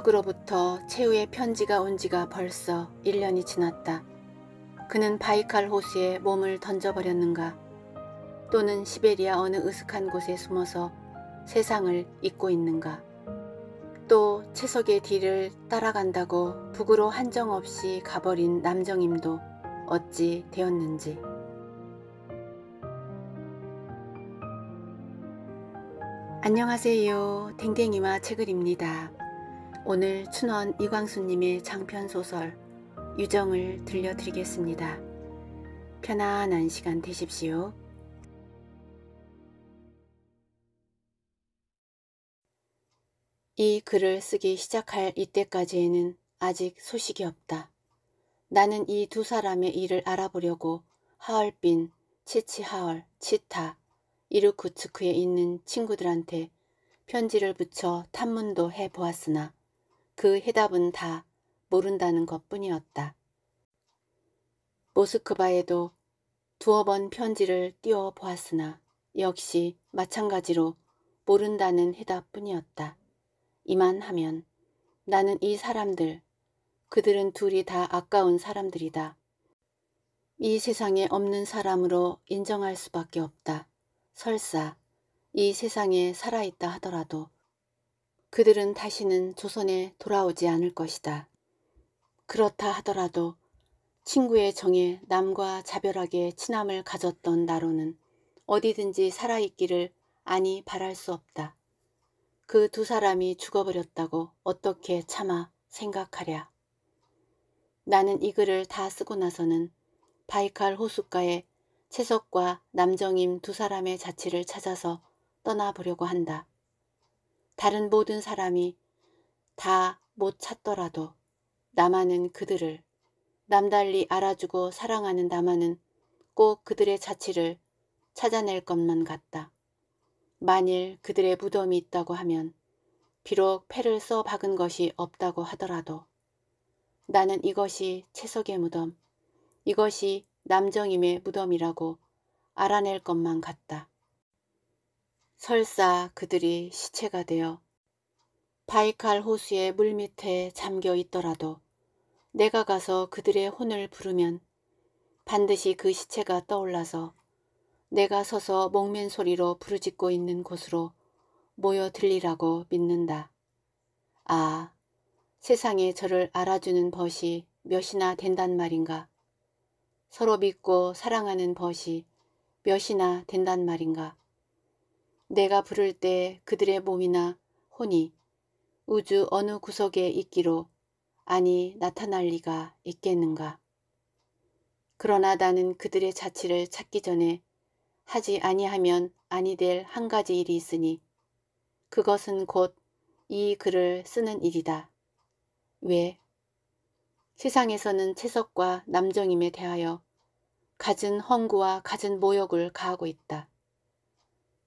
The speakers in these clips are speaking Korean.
친척으로부터 최후의 편지가 온 지가 벌써 1년이 지났다. 그는 바이칼 호수에 몸을 던져버렸는가 또는 시베리아 어느 으슥한 곳에 숨어서 세상을 잊고 있는가 또 채석의 뒤를 따라간다고 북으로 한정없이 가버린 남정임도 어찌 되었는지 안녕하세요. 댕댕이와 책을입니다. 오늘 춘원 이광수님의 장편소설 유정을 들려드리겠습니다. 편안한 시간 되십시오. 이 글을 쓰기 시작할 이때까지에는 아직 소식이 없다. 나는 이 두 사람의 일을 알아보려고 하얼빈, 치치하얼, 치타, 이르쿠츠크에 있는 친구들한테 편지를 붙여 탐문도 해보았으나 그 해답은 다 모른다는 것뿐이었다. 모스크바에도 두어 번 편지를 띄워 보았으나 역시 마찬가지로 모른다는 해답뿐이었다. 이만 하면 나는 이 사람들, 그들은 둘이 다 아까운 사람들이다. 이 세상에 없는 사람으로 인정할 수밖에 없다. 설사 이 세상에 살아있다 하더라도 그들은 다시는 조선에 돌아오지 않을 것이다. 그렇다 하더라도 친구의 정에 남과 자별하게 친함을 가졌던 나로는 어디든지 살아있기를 아니 바랄 수 없다. 그 두 사람이 죽어버렸다고 어떻게 참아 생각하랴. 나는 이 글을 다 쓰고 나서는 바이칼 호숫가에 채석과 남정임 두 사람의 자취를 찾아서 떠나보려고 한다. 다른 모든 사람이 다 못 찾더라도 나만은 그들을 남달리 알아주고 사랑하는 나만은 꼭 그들의 자취를 찾아낼 것만 같다. 만일 그들의 무덤이 있다고 하면 비록 패를 써 박은 것이 없다고 하더라도 나는 이것이 채석의 무덤, 이것이 남정임의 무덤이라고 알아낼 것만 같다. 설사 그들이 시체가 되어 바이칼 호수의 물밑에 잠겨 있더라도 내가 가서 그들의 혼을 부르면 반드시 그 시체가 떠올라서 내가 서서 목맨 소리로 부르짖고 있는 곳으로 모여 들리라고 믿는다. 아, 세상에 저를 알아주는 벗이 몇이나 된단 말인가. 서로 믿고 사랑하는 벗이 몇이나 된단 말인가. 내가 부를 때 그들의 몸이나 혼이 우주 어느 구석에 있기로 아니 나타날 리가 있겠는가. 그러나 나는 그들의 자취를 찾기 전에 하지 아니하면 아니 될 한 가지 일이 있으니 그것은 곧 이 글을 쓰는 일이다. 왜? 세상에서는 채석과 남정임에 대하여 갖은 헝구와 갖은 모욕을 가하고 있다.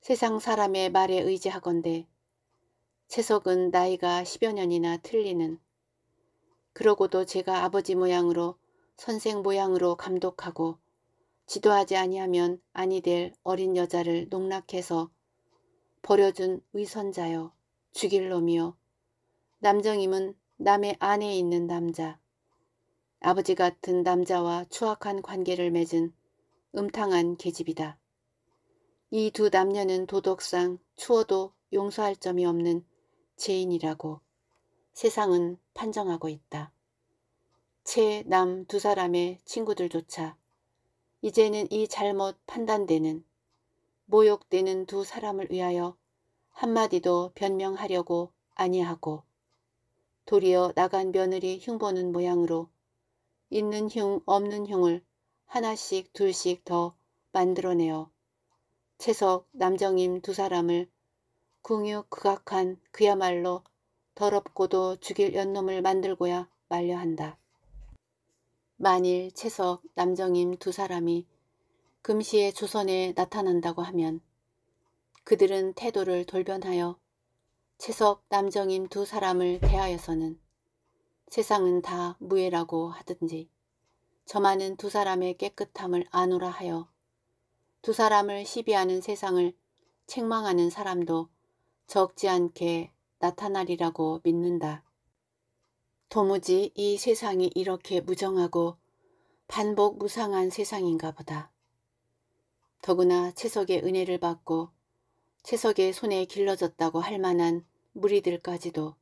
세상 사람의 말에 의지하건대 채석은 나이가 십여 년이나 틀리는 그러고도 제가 아버지 모양으로 선생 모양으로 감독하고 지도하지 아니하면 아니 될 어린 여자를 농락해서 버려준 위선자여 죽일 놈이여 남정임은 남의 안에 있는 남자 아버지 같은 남자와 추악한 관계를 맺은 음탕한 계집이다. 이두 남녀는 도덕상 추워도 용서할 점이 없는 죄인이라고 세상은 판정하고 있다. 채 남 두 사람의 친구들조차 이제는 이 잘못 판단되는 모욕되는 두 사람을 위하여 한마디도 변명하려고 아니하고 도리어 나간 며느리 흉보는 모양으로 있는 흉 없는 흉을 하나씩 둘씩 더 만들어내어 채석, 남정임 두 사람을 궁유 극악한 그야말로 더럽고도 죽일 연놈을 만들고야 말려 한다. 만일 채석, 남정임 두 사람이 금시에 조선에 나타난다고 하면 그들은 태도를 돌변하여 채석, 남정임 두 사람을 대하여서는 세상은 다무해라고 하든지 저만은 두 사람의 깨끗함을 아노라 하여 두 사람을 시비하는 세상을 책망하는 사람도 적지 않게 나타나리라고 믿는다. 도무지 이 세상이 이렇게 무정하고 반복 무상한 세상인가 보다. 더구나 채석의 은혜를 받고 채석의 손에 길러졌다고 할 만한 무리들까지도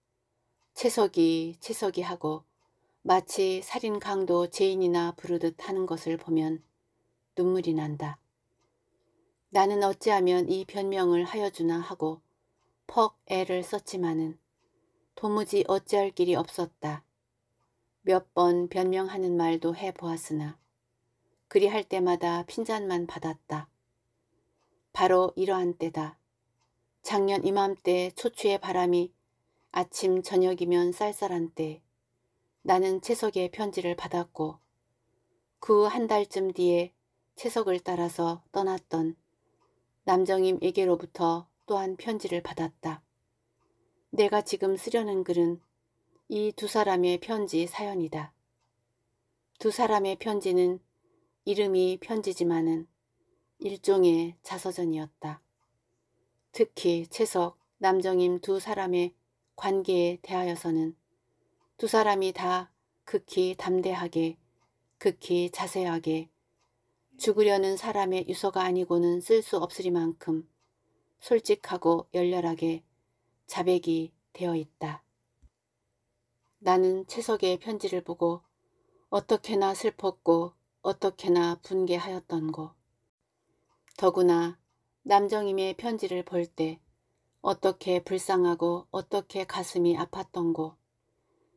채석이 채석이 하고 마치 살인 강도 죄인이나 부르듯 하는 것을 보면 눈물이 난다. 나는 어찌하면 이 변명을 하여주나 하고 퍽 애를 썼지만은 도무지 어찌할 길이 없었다. 몇 번 변명하는 말도 해보았으나 그리할 때마다 핀잔만 받았다. 바로 이러한 때다. 작년 이맘때 초추의 바람이 아침 저녁이면 쌀쌀한 때 나는 채석의 편지를 받았고 그 한 달쯤 뒤에 채석을 따라서 떠났던 남정임에게로부터 또한 편지를 받았다. 내가 지금 쓰려는 글은 이 두 사람의 편지 사연이다. 두 사람의 편지는 이름이 편지지만은 일종의 자서전이었다. 특히 채석, 남정임 두 사람의 관계에 대하여서는 두 사람이 다 극히 담대하게, 극히 자세하게 죽으려는 사람의 유서가 아니고는 쓸 수 없으리만큼 솔직하고 열렬하게 자백이 되어 있다. 나는 채석의 편지를 보고 어떻게나 슬펐고 어떻게나 분개하였던고. 더구나 남정임의 편지를 볼 때 어떻게 불쌍하고 어떻게 가슴이 아팠던고.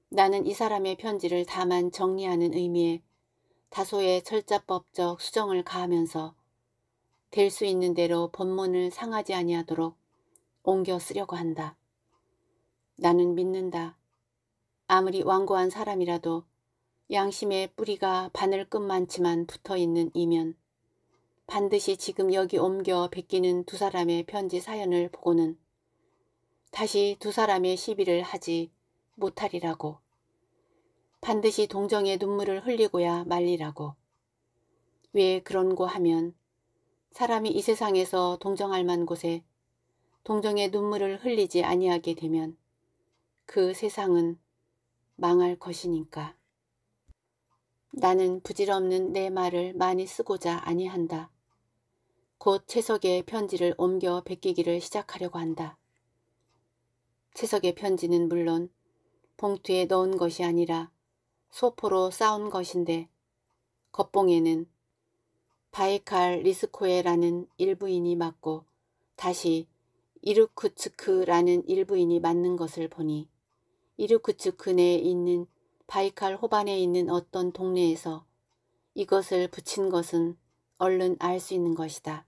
나는 이 사람의 편지를 다만 정리하는 의미에 다소의 철자법적 수정을 가하면서 될 수 있는 대로 본문을 상하지 아니하도록 옮겨 쓰려고 한다. 나는 믿는다. 아무리 완고한 사람이라도 양심의 뿌리가 바늘끝 만치만 붙어있는 이면 반드시 지금 여기 옮겨 베끼는 두 사람의 편지 사연을 보고는 다시 두 사람의 시비를 하지 못하리라고. 반드시 동정의 눈물을 흘리고야 말리라고. 왜 그런고 하면 사람이 이 세상에서 동정할 만 곳에 동정의 눈물을 흘리지 아니하게 되면 그 세상은 망할 것이니까. 나는 부질없는 내 말을 많이 쓰고자 아니한다. 곧 채석의 편지를 옮겨 베끼기를 시작하려고 한다. 채석의 편지는 물론 봉투에 넣은 것이 아니라 소포로 싸운 것인데 겉봉에는 바이칼 리스코에라는 일부인이 맞고 다시 이르쿠츠크라는 일부인이 맞는 것을 보니 이르쿠츠크 내에 있는 바이칼 호반에 있는 어떤 동네에서 이것을 붙인 것은 얼른 알 수 있는 것이다.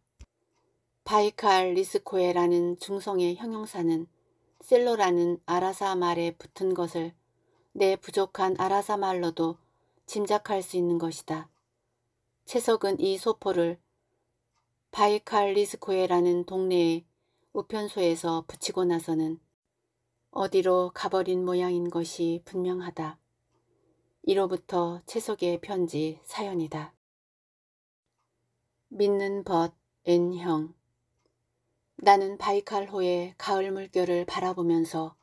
바이칼 리스코에라는 중성의 형용사는 셀로라는 아라사 말에 붙은 것을 내 부족한 아라사 말로도 짐작할 수 있는 것이다. 채석은 이 소포를 바이칼리스코에라는 동네의 우편소에서 붙이고 나서는 어디로 가버린 모양인 것이 분명하다. 이로부터 채석의 편지 사연이다. 믿는 벗엔형 나는 바이칼호의 가을 물결을 바라보면서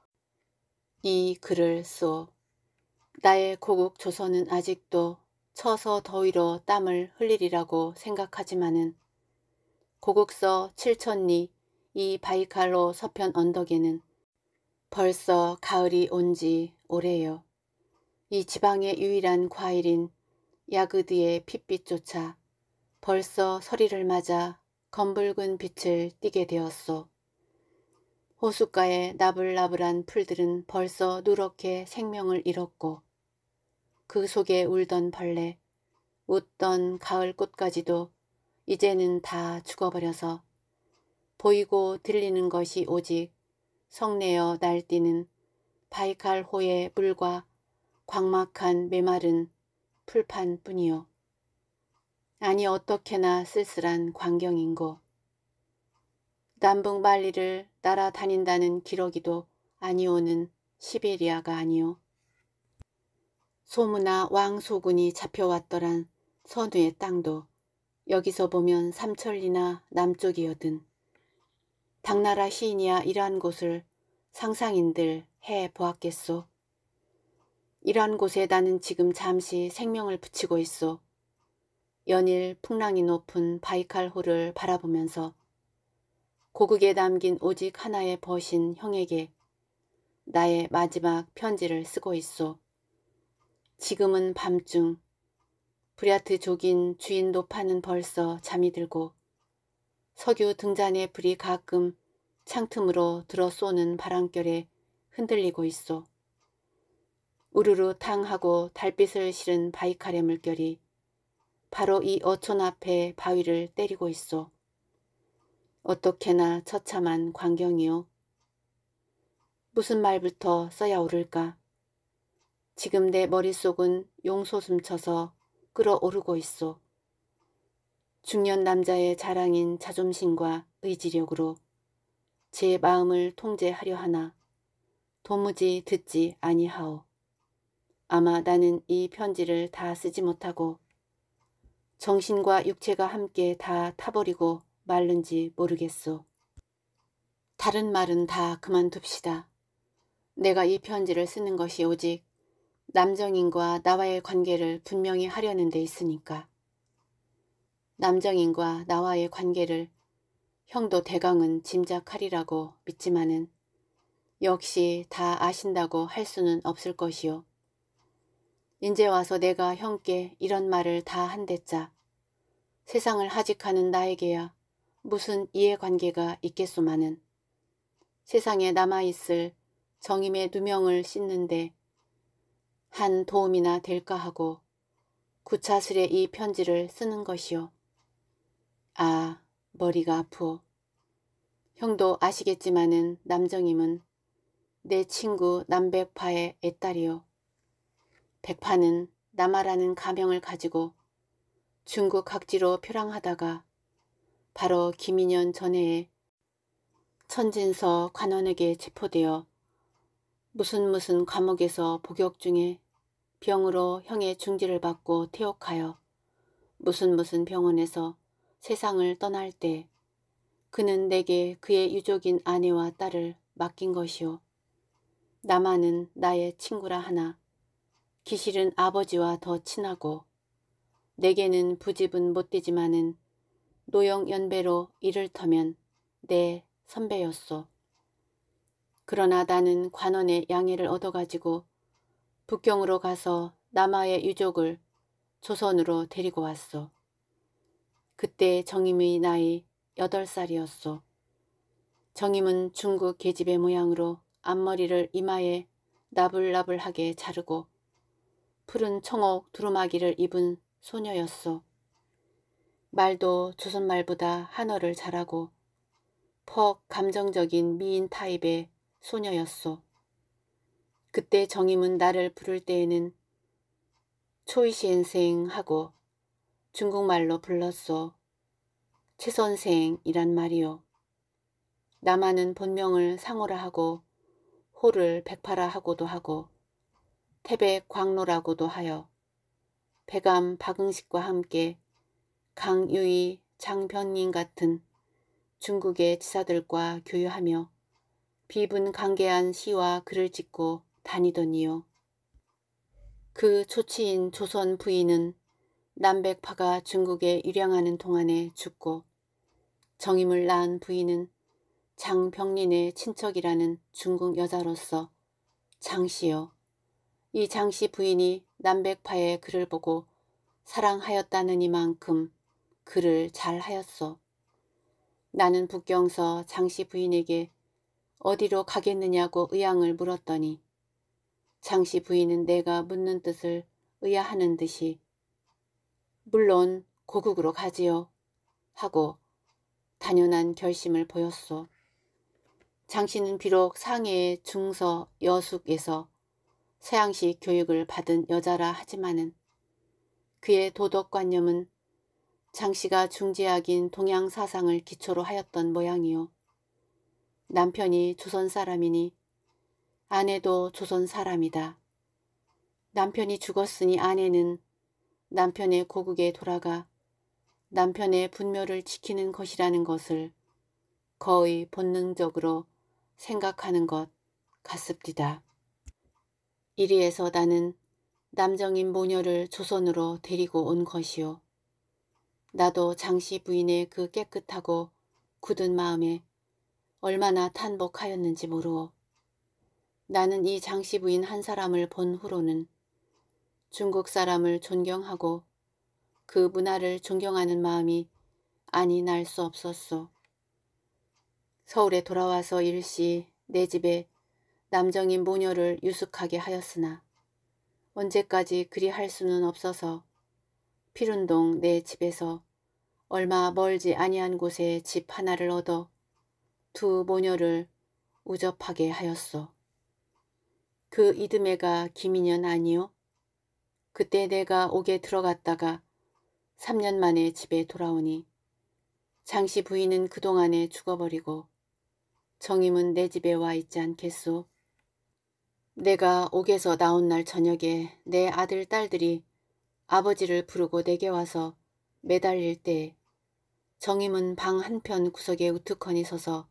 이 글을 써. 나의 고국 조선은 아직도 처서 더위로 땀을 흘리리라고 생각하지만은 고국서 칠천리 이 바이칼로 서편 언덕에는 벌써 가을이 온 지 오래요. 이 지방의 유일한 과일인 야그드의 핏빛조차 벌써 서리를 맞아 검붉은 빛을 띠게 되었소. 호숫가의 나불나불한 풀들은 벌써 누렇게 생명을 잃었고 그 속에 울던 벌레, 웃던 가을꽃까지도 이제는 다 죽어버려서 보이고 들리는 것이 오직 성내어 날뛰는 바이칼호의 물과 광막한 메마른 풀판뿐이요. 아니 어떻게나 쓸쓸한 광경인고. 남북 말리를 따라다닌다는 기러기도 아니오는 시베리아가 아니오. 소문나 왕소군이 잡혀왔더란 선우의 땅도 여기서 보면 삼천리나 남쪽이어든 당나라 시인이야 이러한 곳을 상상인들 해 보았겠소. 이러한 곳에 나는 지금 잠시 생명을 붙이고 있소. 연일 풍랑이 높은 바이칼호를 바라보면서 고국에 담긴 오직 하나의 버신 형에게 나의 마지막 편지를 쓰고 있소. 지금은 밤중 브리아트 족인 주인 노파는 벌써 잠이 들고 석유 등잔의 불이 가끔 창틈으로 들어 쏘는 바람결에 흔들리고 있어. 우르르 탕하고 달빛을 실은 바이칼의 물결이 바로 이 어촌 앞에 바위를 때리고 있어. 어떻게나 처참한 광경이요. 무슨 말부터 써야 오를까. 지금 내 머릿속은 용솟음 쳐서 끌어오르고 있어. 중년 남자의 자랑인 자존심과 의지력으로 제 마음을 통제하려 하나 도무지 듣지 아니하오. 아마 나는 이 편지를 다 쓰지 못하고 정신과 육체가 함께 다 타버리고 말른지 모르겠소. 다른 말은 다 그만둡시다. 내가 이 편지를 쓰는 것이 오직 남정인과 나와의 관계를 분명히 하려는 데 있으니까. 남정인과 나와의 관계를 형도 대강은 짐작하리라고 믿지만은 역시 다 아신다고 할 수는 없을 것이요. 인제 와서 내가 형께 이런 말을 다 한댔자 세상을 하직하는 나에게야 무슨 이해관계가 있겠소마는 세상에 남아있을 정임의 누명을 씻는데 한 도움이나 될까 하고 구차슬에 이 편지를 쓰는 것이요. 아, 머리가 아프오. 형도 아시겠지만은 남정임은 내 친구 남백파의 애딸이요. 백파는 남아라는 가명을 가지고 중국 각지로 표랑하다가 바로 김인현 전해에 천진서 관원에게 체포되어 무슨 무슨 감옥에서 복역 중에 병으로 형의 중지를 받고 퇴옥하여 무슨 무슨 병원에서 세상을 떠날 때 그는 내게 그의 유족인 아내와 딸을 맡긴 것이요. 나만은 나의 친구라 하나 기실은 아버지와 더 친하고 내게는 부집은 못되지만은 노영 연배로 이를 터면 내 선배였소. 그러나 나는 관원의 양해를 얻어가지고 북경으로 가서 남아의 유족을 조선으로 데리고 왔소. 그때 정임의 나이 여덟 살이었소 정임은 중국 계집의 모양으로 앞머리를 이마에 나불나불하게 자르고 푸른 청옥 두루마기를 입은 소녀였소. 말도 조선말보다 한어를 잘하고 퍽 감정적인 미인 타입의 소녀였소. 그때 정임은 나를 부를 때에는 초이시엔생 하고 중국말로 불렀소. 최선생이란 말이오 남한은 본명을 상호라 하고 호를 백파라 하고도 하고 태백 광로라고도 하여 백암 박응식과 함께 강유이장변님 같은 중국의 지사들과 교유하며 비분강개한 시와 글을 짓고 다니더니요. 그 초치인 조선 부인은 남백파가 중국에 유량하는 동안에 죽고 정임을 낳은 부인은 장병린의 친척이라는 중국 여자로서 장씨요. 이 장씨 부인이 남백파의 글을 보고 사랑하였다느니만큼 글을 잘하였소. 나는 북경서 장씨 부인에게 어디로 가겠느냐고 의향을 물었더니 장씨 부인은 내가 묻는 뜻을 의아하는 듯이 물론 고국으로 가지요 하고 단연한 결심을 보였소. 장씨는 비록 상해의 중서 여숙에서 서양식 교육을 받은 여자라 하지만은 그의 도덕관념은 장씨가 중재하긴 동양사상을 기초로 하였던 모양이요. 남편이 조선 사람이니 아내도 조선 사람이다. 남편이 죽었으니 아내는 남편의 고국에 돌아가 남편의 분묘를 지키는 것이라는 것을 거의 본능적으로 생각하는 것 같습니다. 이리에서 나는 남정인 모녀를 조선으로 데리고 온 것이요. 나도 장씨 부인의 그 깨끗하고 굳은 마음에 얼마나 탄복하였는지 모르오. 나는 이장시 부인 한 사람을 본 후로는 중국 사람을 존경하고 그 문화를 존경하는 마음이 아니 날 수 없었소. 서울에 돌아와서 일시 내 집에 남정인 모녀를 유숙하게 하였으나 언제까지 그리 할 수는 없어서 피룬동 내 집에서 얼마 멀지 아니한 곳에 집 하나를 얻어 두 모녀를 우접하게 하였소. 그 이듬해가 김인년 아니요? 그때 내가 옥에 들어갔다가 3년 만에 집에 돌아오니 장씨 부인은 그동안에 죽어버리고 정임은 내 집에 와 있지 않겠소. 내가 옥에서 나온 날 저녁에 내 아들 딸들이 아버지를 부르고 내게 와서 매달릴 때 정임은 방 한편 구석에 우특허니 서서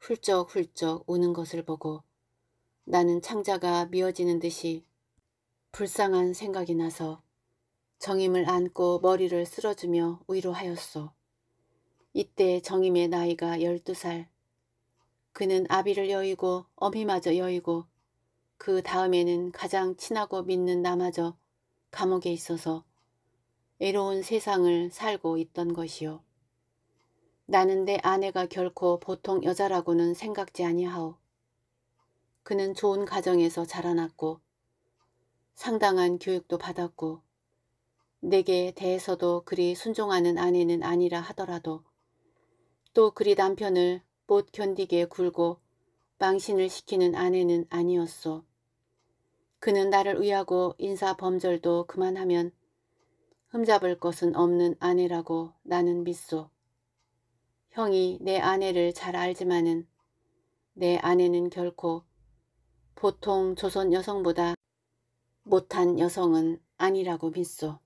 훌쩍훌쩍 우는 것을 보고 나는 창자가 미어지는 듯이 불쌍한 생각이 나서 정임을 안고 머리를 쓸어주며 위로하였소. 이때 정임의 나이가 열두 살 그는 아비를 여의고 어미마저 여의고 그 다음에는 가장 친하고 믿는 나마저 감옥에 있어서 애로운 세상을 살고 있던 것이요. 나는 내 아내가 결코 보통 여자라고는 생각지 아니하오. 그는 좋은 가정에서 자라났고 상당한 교육도 받았고 내게 대해서도 그리 순종하는 아내는 아니라 하더라도 또 그리 남편을 못 견디게 굴고 망신을 시키는 아내는 아니었소. 그는 나를 의하고 인사범절도 그만하면 흠잡을 것은 없는 아내라고 나는 믿소. 형이 내 아내를 잘 알지만은 내 아내는 결코 보통 조선 여성보다 못한 여성은 아니라고 믿소.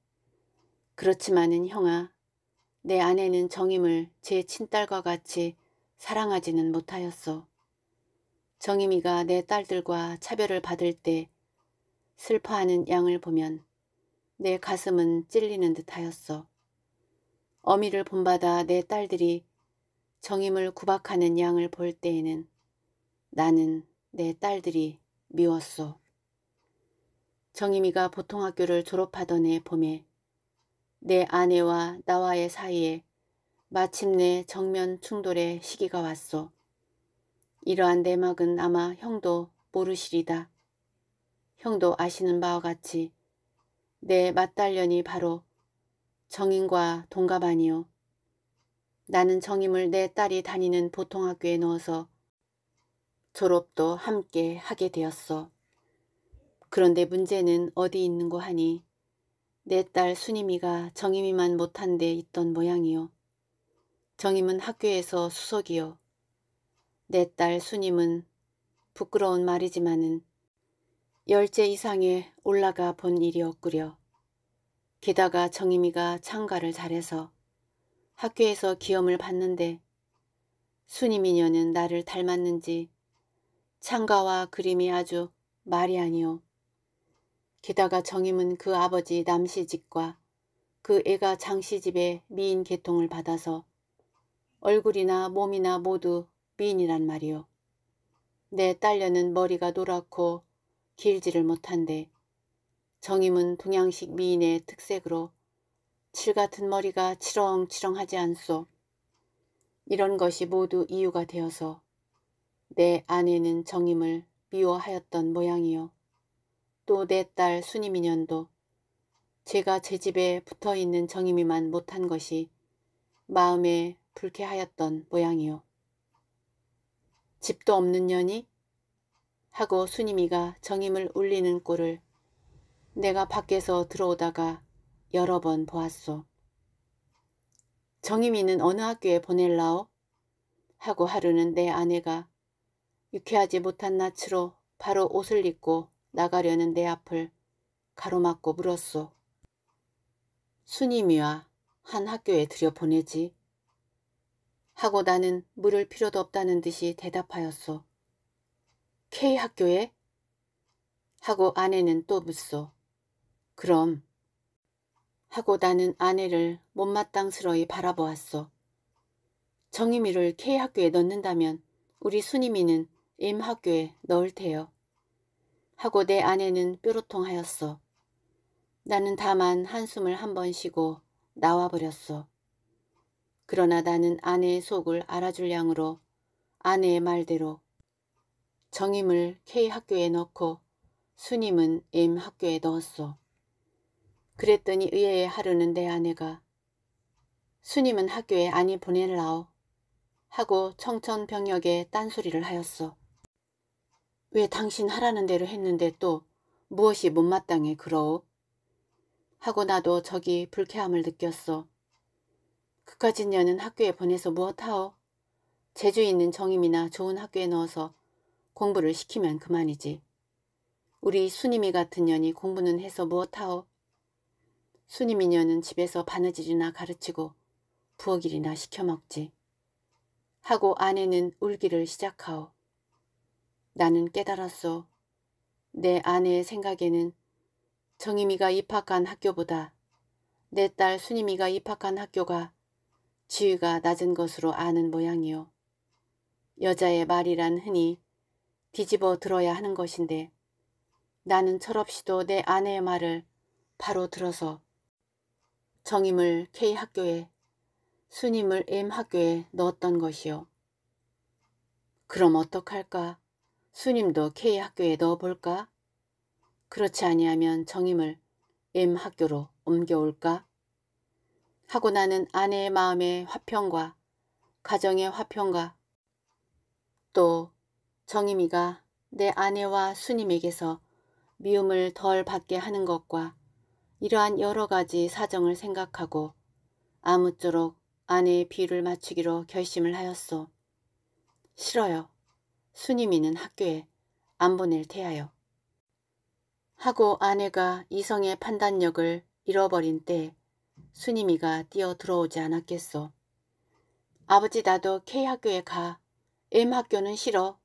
그렇지만은 형아, 내 아내는 정임을 제 친딸과 같이 사랑하지는 못하였소. 정임이가 내 딸들과 차별을 받을 때 슬퍼하는 양을 보면 내 가슴은 찔리는 듯하였소 어미를 본받아 내 딸들이 정임을 구박하는 양을 볼 때에는 나는 내 딸들이 미웠소. 정임이가 보통학교를 졸업하던 해 봄에 내 아내와 나와의 사이에 마침내 정면 충돌의 시기가 왔소. 이러한 내막은 아마 형도 모르시리다. 형도 아시는 바와 같이 내 맞달년이 바로 정인과 동갑 아니요. 나는 정임을 내 딸이 다니는 보통 학교에 넣어서 졸업도 함께 하게 되었어. 그런데 문제는 어디 있는고 하니 내 딸 순임이가 정임이만 못한 데 있던 모양이요. 정임은 학교에서 수석이요. 내 딸 순임은 부끄러운 말이지만은 열째 이상에 올라가 본 일이 없구려. 게다가 정임이가 창가를 잘해서 학교에서 기염을 받는데 순이미녀는 나를 닮았는지 창가와 그림이 아주 말이 아니오. 게다가 정임은 그 아버지 남씨집과 그 애가 장씨집의 미인 계통을 받아서 얼굴이나 몸이나 모두 미인이란 말이오. 내 딸녀는 머리가 노랗고 길지를 못한데 정임은 동양식 미인의 특색으로 칠 같은 머리가 치렁치렁하지 않소. 이런 것이 모두 이유가 되어서 내 아내는 정임을 미워하였던 모양이요. 또 내 딸 순이미년도 제가 제 집에 붙어있는 정임이만 못한 것이 마음에 불쾌하였던 모양이요. 집도 없는 년이 하고 순임이가 정임을 울리는 꼴을 내가 밖에서 들어오다가 여러 번 보았소. 정희미는 어느 학교에 보낼라오? 하고 하루는 내 아내가 유쾌하지 못한 낯으로 바로 옷을 입고 나가려는 내 앞을 가로막고 물었소. 순임이와 한 학교에 들여보내지. 하고 나는 물을 필요도 없다는 듯이 대답하였소. K학교에? 하고 아내는 또 묻소. 그럼 하고 나는 아내를 못마땅스러이 바라보았소. 정희미를 K학교에 넣는다면 우리 순이는 M학교에 넣을 테요. 하고 내 아내는 뾰로통하였소. 나는 다만 한숨을 한 번 쉬고 나와버렸소. 그러나 나는 아내의 속을 알아줄 양으로 아내의 말대로 정임을 K학교에 넣고 순임은 M학교에 넣었소. 그랬더니 의외의 하루는 내 아내가 스님은 학교에 아니 보낼라오 하고 청천벽력에 딴소리를 하였어. 왜 당신 하라는 대로 했는데 또 무엇이 못마땅해 그러오? 하고 나도 저기 불쾌함을 느꼈어. 그까진 년은 학교에 보내서 무엇하오? 재주 있는 정임이나 좋은 학교에 넣어서 공부를 시키면 그만이지. 우리 수님이 같은 년이 공부는 해서 무엇하오? 순이 미녀는 집에서 바느질이나 가르치고 부엌일이나 시켜먹지. 하고 아내는 울기를 시작하오. 나는 깨달았소. 내 아내의 생각에는 정임미가 입학한 학교보다 내 딸 순임이가 입학한 학교가 지위가 낮은 것으로 아는 모양이오 여자의 말이란 흔히 뒤집어 들어야 하는 것인데 나는 철없이도 내 아내의 말을 바로 들어서 정임을 K학교에 수님을 M학교에 넣었던 것이요. 그럼 어떡할까? 수님도 K학교에 넣어볼까? 그렇지 아니하면 정임을 M학교로 옮겨올까? 하고 나는 아내의 마음의 화평과 가정의 화평과 또 정임이가 내 아내와 수님에게서 미움을 덜 받게 하는 것과 이러한 여러 가지 사정을 생각하고 아무쪼록 아내의 비를 맞추기로 결심을 하였소. 싫어요. 순이는 학교에 안 보낼 테야요 하고 아내가 이성의 판단력을 잃어버린 때순이가 뛰어 들어오지 않았겠소. 아버지 나도 K학교에 가. M 학교는 싫어.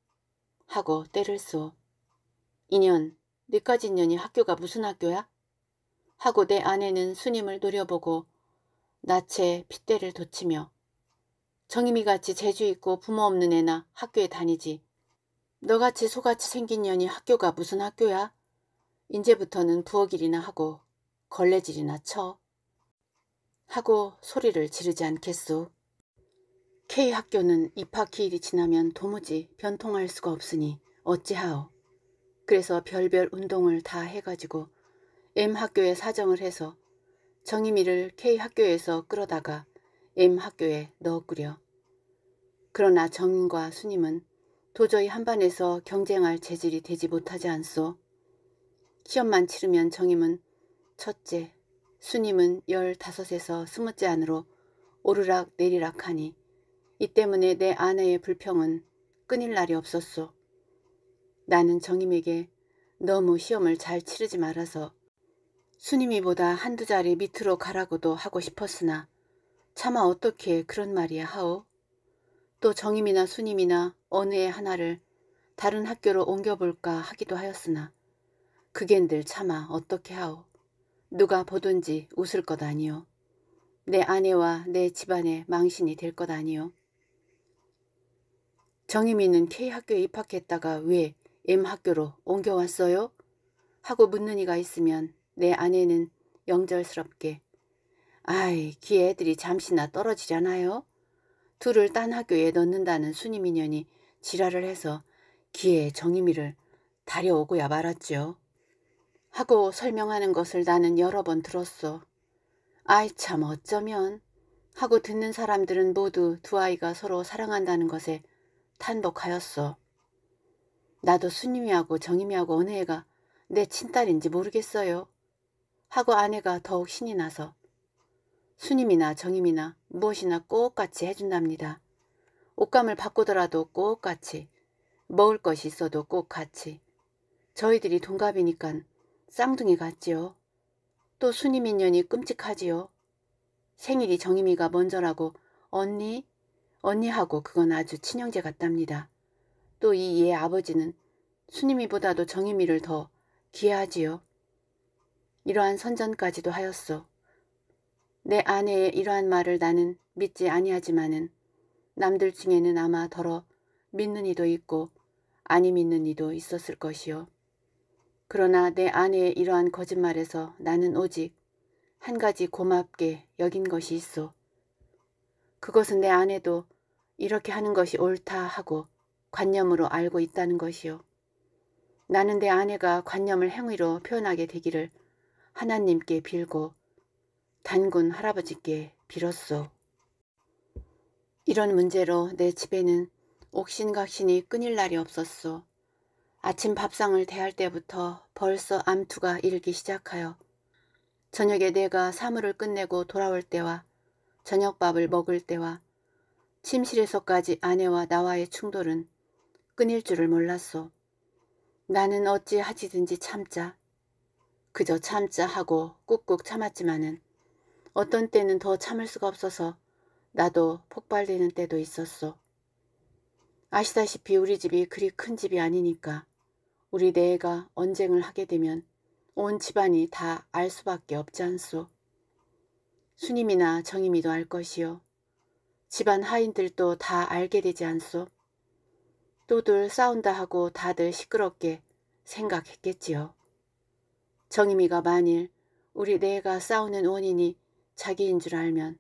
하고 때를 쏘. 인연, 네까지 년이 학교가 무슨 학교야? 하고 내 아내는 스님을 노려보고 낯에 핏대를 돋치며 정임이같이 재주있고 부모 없는 애나 학교에 다니지. 너같이 소같이 생긴 년이 학교가 무슨 학교야? 이제부터는 부엌일이나 하고 걸레질이나 쳐. 하고 소리를 지르지 않겠소. K학교는 입학기일이 지나면 도무지 변통할 수가 없으니 어찌하오. 그래서 별별 운동을 다 해가지고 M 학교에 사정을 해서 정희미를 K 학교에서 끌어다가 M 학교에 넣었구려. 그러나 정인과 수님은 도저히 한반에서 경쟁할 재질이 되지 못하지 않소. 시험만 치르면 정임은 첫째, 수님은 열다섯에서 스무째 안으로 오르락 내리락 하니 이 때문에 내 아내의 불평은 끊일 날이 없었소. 나는 정임에게 너무 시험을 잘 치르지 말아서 수님이보다 한두 자리 밑으로 가라고도 하고 싶었으나 차마 어떻게 그런 말이야 하오. 또 정임이나 수님이나 어느 애 하나를 다른 학교로 옮겨볼까 하기도 하였으나 그겐들 차마 어떻게 하오. 누가 보든지 웃을 것 아니오. 내 아내와 내 집안의 망신이 될 것 아니오. 정임이는 K학교에 입학했다가 왜 M학교로 옮겨왔어요? 하고 묻는 이가 있으면 내 아내는 영절스럽게 아이 귀에 애들이 잠시나 떨어지잖아요. 둘을 딴 학교에 넣는다는 순임 이년이 지랄을 해서 기에 정임이를 다려오고야 말았지요. 하고 설명하는 것을 나는 여러 번 들었어. 아이 참 어쩌면 하고 듣는 사람들은 모두 두 아이가 서로 사랑한다는 것에 탄복하였어. 나도 순임이하고 정임이하고 어느 애가 내 친딸인지 모르겠어요. 하고 아내가 더욱 신이 나서 수님이나 정임이나 무엇이나 꼭같이 해준답니다. 옷감을 바꾸더라도 꼭같이 먹을 것이 있어도 꼭 같이 저희들이 동갑이니깐 쌍둥이 같지요. 또 수님 인연이 끔찍하지요. 생일이 정임이가 먼저라고 언니, 언니하고 그건 아주 친형제 같답니다. 또 이 얘 아버지는 수님이보다도 정임이를 더 귀하지요. 이러한 선전까지도 하였소. 내 아내의 이러한 말을 나는 믿지 아니하지만은 남들 중에는 아마 더러 믿는 이도 있고 아니 믿는 이도 있었을 것이요. 그러나 내 아내의 이러한 거짓말에서 나는 오직 한 가지 고맙게 여긴 것이 있어. 그것은 내 아내도 이렇게 하는 것이 옳다 하고 관념으로 알고 있다는 것이요. 나는 내 아내가 관념을 행위로 표현하게 되기를 하나님께 빌고 단군 할아버지께 빌었소. 이런 문제로 내 집에는 옥신각신이 끊일 날이 없었소. 아침 밥상을 대할 때부터 벌써 암투가 일기 시작하여 저녁에 내가 사물을 끝내고 돌아올 때와 저녁밥을 먹을 때와 침실에서까지 아내와 나와의 충돌은 끊일 줄을 몰랐소. 나는 어찌 하지든지 참자 그저 참자 하고 꾹꾹 참았지만은 어떤 때는 더 참을 수가 없어서 나도 폭발되는 때도 있었소. 아시다시피 우리 집이 그리 큰 집이 아니니까 우리 내가 언쟁을 하게 되면 온 집안이 다 알 수밖에 없지 않소. 수님이나 정임이도 알 것이요. 집안 하인들도 다 알게 되지 않소. 또들 싸운다 하고 다들 시끄럽게 생각했겠지요. 정임이가 만일 우리 내가 싸우는 원인이 자기인 줄 알면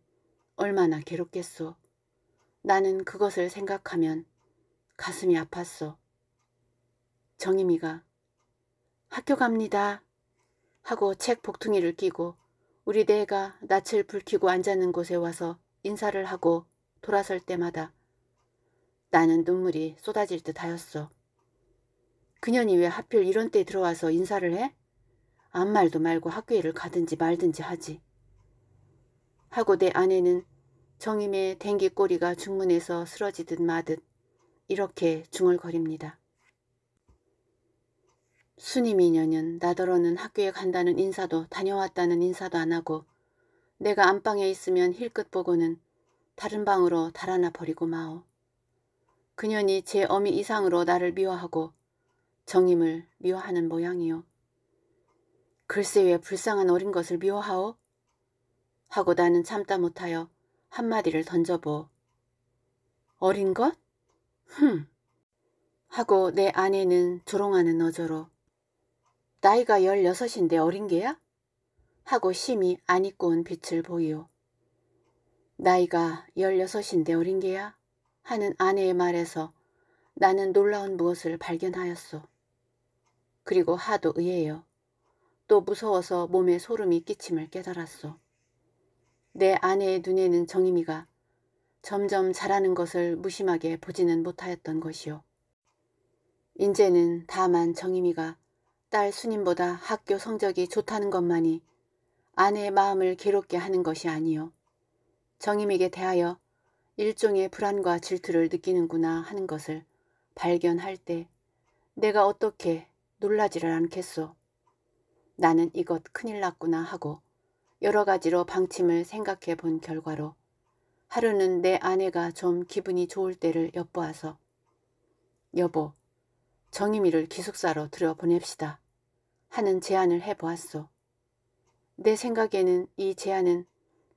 얼마나 괴롭겠소. 나는 그것을 생각하면 가슴이 아팠소. 정임이가 학교 갑니다 하고 책 복퉁이를 끼고 우리 내가 낯을 불키고 앉아는 곳에 와서 인사를 하고 돌아설 때마다 나는 눈물이 쏟아질 듯 하였어. 그년이 왜 하필 이런 때 들어와서 인사를 해? 아무 말도 말고 학교에를 가든지 말든지 하지. 하고 내 아내는 정임의 댕기꼬리가 중문에서 쓰러지듯 마듯 이렇게 중얼거립니다. 순이 미녀는 나더러는 학교에 간다는 인사도 다녀왔다는 인사도 안 하고 내가 안방에 있으면 힐끗 보고는 다른 방으로 달아나 버리고 마오. 그녀니제 어미 이상으로 나를 미워하고 정임을 미워하는 모양이요. 글쎄 왜 불쌍한 어린 것을 미워하오? 하고 나는 참다 못하여 한마디를 던져보. 어린 것? 흠. 하고 내 아내는 조롱하는 어조로 나이가 열여섯인데 어린 게야? 하고 심히 안 입고 온 빛을 보이오. 나이가 열여섯인데 어린 게야? 하는 아내의 말에서 나는 놀라운 무엇을 발견하였소. 그리고 하도 의해요. 또 무서워서 몸에 소름이 끼침을 깨달았소. 내 아내의 눈에는 정임이가 점점 자라는 것을 무심하게 보지는 못하였던 것이오 인제는 다만 정임이가 딸 순임보다 학교 성적이 좋다는 것만이 아내의 마음을 괴롭게 하는 것이 아니오 정임에게 대하여 일종의 불안과 질투를 느끼는구나 하는 것을 발견할 때 내가 어떻게 놀라지를 않겠소. 나는 이것 큰일 났구나 하고 여러 가지로 방침을 생각해 본 결과로 하루는 내 아내가 좀 기분이 좋을 때를 엿보아서 여보, 정임미를 기숙사로 들여보냅시다 하는 제안을 해보았소. 내 생각에는 이 제안은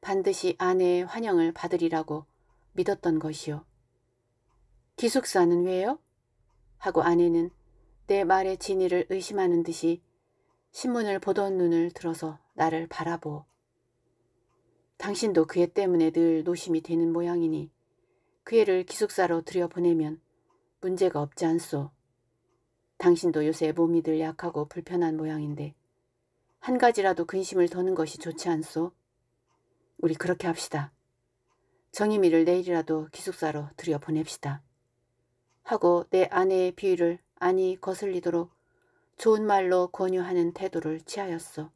반드시 아내의 환영을 받으리라고 믿었던 것이요. 기숙사는 왜요? 하고 아내는 내 말의 진위를 의심하는 듯이 신문을 보던 눈을 들어서 나를 바라보. 당신도 그 애 때문에 늘 노심이 되는 모양이니 그 애를 기숙사로 들여보내면 문제가 없지 않소. 당신도 요새 몸이 들 약하고 불편한 모양인데 한 가지라도 근심을 더는 것이 좋지 않소? 우리 그렇게 합시다. 정희미를 내일이라도 기숙사로 들여보냅시다. 하고 내 아내의 비위를 아니 거슬리도록 좋은 말로 권유하는 태도를 취하였소내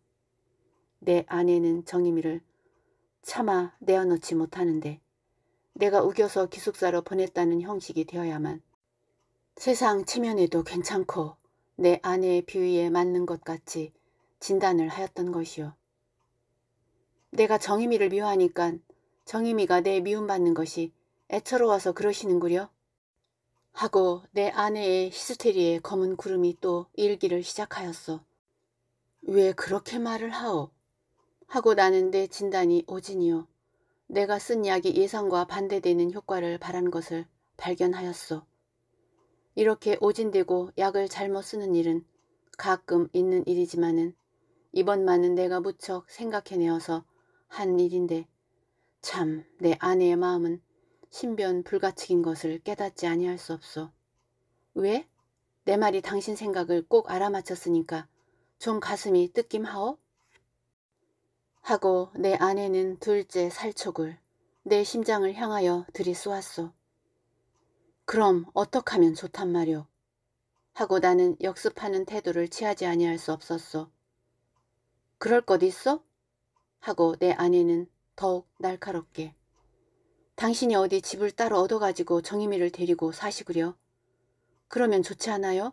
아내는 정임미를 차마 내어놓지 못하는데 내가 우겨서 기숙사로 보냈다는 형식이 되어야만 세상 체면에도 괜찮고 내 아내의 비위에 맞는 것 같이 진단을 하였던 것이요. 내가 정임미를 미워하니깐 정임미가내 미움받는 것이 애처로워서 그러시는구려? 하고 내 아내의 히스테리에 검은 구름이 또 일기를 시작하였어. 왜 그렇게 말을 하오? 하고 나는 내 진단이 오진이요. 내가 쓴 약이 예상과 반대되는 효과를 바란 것을 발견하였어. 이렇게 오진되고 약을 잘못 쓰는 일은 가끔 있는 일이지만은 이번만은 내가 무척 생각해내어서 한 일인데 참 내 아내의 마음은 신변 불가측인 것을 깨닫지 아니할 수 없소. 왜? 내 말이 당신 생각을 꼭 알아맞혔으니까 좀 가슴이 뜨김하오? 하고 내 아내는 둘째 살촉을 내 심장을 향하여 들이쏘았소. 그럼 어떡하면 좋단 말이오. 하고 나는 역습하는 태도를 취하지 아니할 수 없었소. 그럴 것 있어? 하고 내 아내는 더욱 날카롭게 당신이 어디 집을 따로 얻어가지고 정희미를 데리고 사시구려. 그러면 좋지 않아요?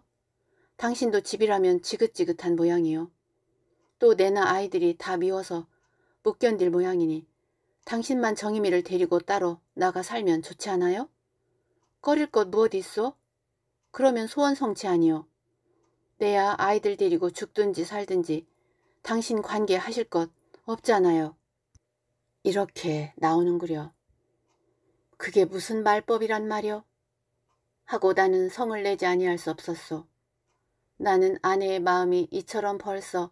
당신도 집이라면 지긋지긋한 모양이요. 또 내나 아이들이 다 미워서 못 견딜 모양이니 당신만 정희미를 데리고 따로 나가 살면 좋지 않아요? 꺼릴 것 무엇 있소? 그러면 소원 성취 아니요. 내야 아, 아이들 데리고 죽든지 살든지 당신 관계하실 것 없잖아요. 이렇게 나오는구려. 그게 무슨 말법이란 말이오? 하고 나는 성을 내지 아니할 수 없었소. 나는 아내의 마음이 이처럼 벌써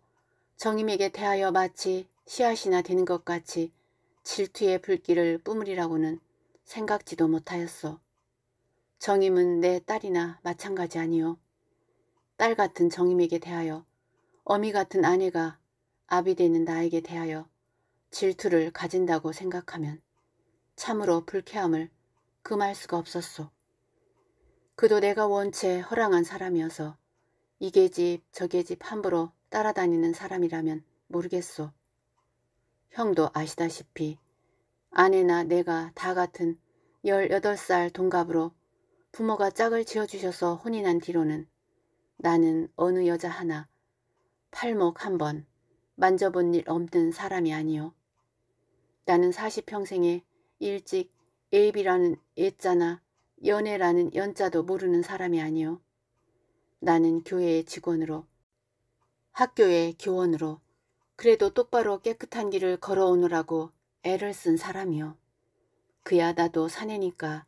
정임에게 대하여 마치 씨앗이나 되는 것 같이 질투의 불길을 뿜으리라고는 생각지도 못하였소. 정임은 내 딸이나 마찬가지 아니오. 딸 같은 정임에게 대하여 어미 같은 아내가 아비 되는 나에게 대하여 질투를 가진다고 생각하면 참으로 불쾌함을 금할 수가 없었소. 그도 내가 원체 허랑한 사람이어서 이게 집 저게 집 함부로 따라다니는 사람이라면 모르겠소. 형도 아시다시피 아내나 내가 다 같은 18살 동갑으로 부모가 짝을 지어주셔서 혼인한 뒤로는 나는 어느 여자 하나 팔목 한 번 만져본 일 없는 사람이 아니오 나는 4 0 평생에 일찍 에이비라는 애자나 연애라는 연자도 모르는 사람이 아니요. 나는 교회의 직원으로 학교의 교원으로 그래도 똑바로 깨끗한 길을 걸어오느라고 애를 쓴 사람이요. 그야 나도 사내니까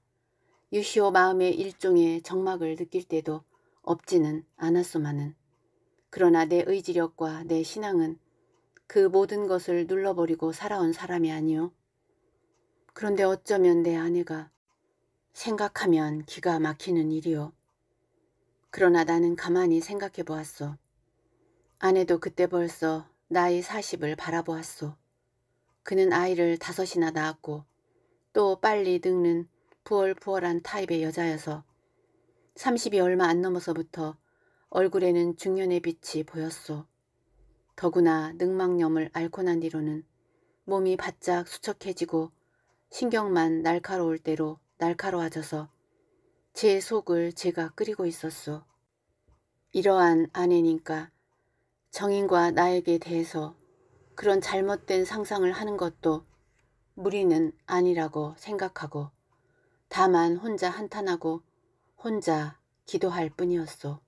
유시오 마음의 일종의 정막을 느낄 때도 없지는 않았소만은 그러나 내 의지력과 내 신앙은 그 모든 것을 눌러버리고 살아온 사람이 아니요. 그런데 어쩌면 내 아내가 생각하면 기가 막히는 일이오 그러나 나는 가만히 생각해 보았소. 아내도 그때 벌써 나이 40을 바라보았소. 그는 아이를 다섯이나 낳았고 또 빨리 늙는 부얼부얼한 타입의 여자여서 30이 얼마 안 넘어서부터 얼굴에는 중년의 빛이 보였소. 더구나 늑막염을 앓고 난 뒤로는 몸이 바짝 수척해지고 신경만 날카로울 대로 날카로워져서 제 속을 제가 끓이고 있었소. 이러한 아내니까 정인과 나에게 대해서 그런 잘못된 상상을 하는 것도 무리는 아니라고 생각하고 다만 혼자 한탄하고 혼자 기도할 뿐이었소.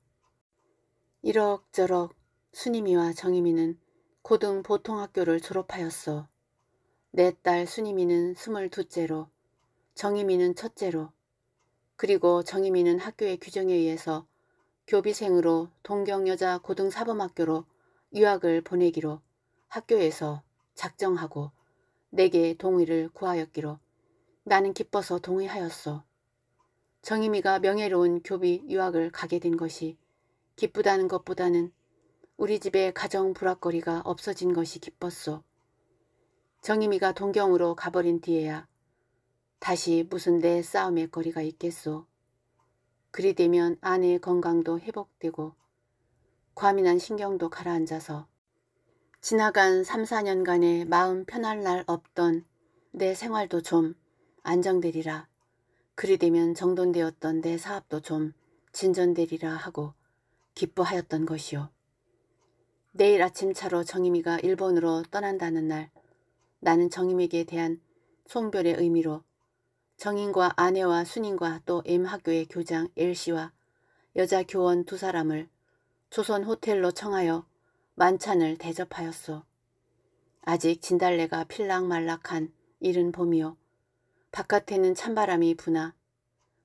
이럭저럭 순임이와 정임이는 고등 보통학교를 졸업하였어. 내딸 순이미는 스물두째로 정희미는 첫째로 그리고 정희미는 학교의 규정에 의해서 교비생으로 동경여자 고등사범학교로 유학을 보내기로 학교에서 작정하고 내게 동의를 구하였기로 나는 기뻐서 동의하였소. 정희미가 명예로운 교비 유학을 가게 된 것이 기쁘다는 것보다는 우리 집에 가정 불화거리가 없어진 것이 기뻤소. 정임이가 동경으로 가버린 뒤에야 다시 무슨 내 싸움의 거리가 있겠소. 그리 되면 아내의 건강도 회복되고 과민한 신경도 가라앉아서 지나간 3, 4년간의 마음 편할 날 없던 내 생활도 좀 안정되리라. 그리 되면 정돈되었던 내 사업도 좀 진전되리라 하고 기뻐하였던 것이요. 내일 아침 차로 정임이가 일본으로 떠난다는 날 나는 정임에게 대한 송별의 의미로 정인과 아내와 순인과 또 M학교의 교장 L씨와 여자 교원 두 사람을 조선 호텔로 청하여 만찬을 대접하였소. 아직 진달래가 필락말락한 이른 봄이요. 바깥에는 찬바람이 부나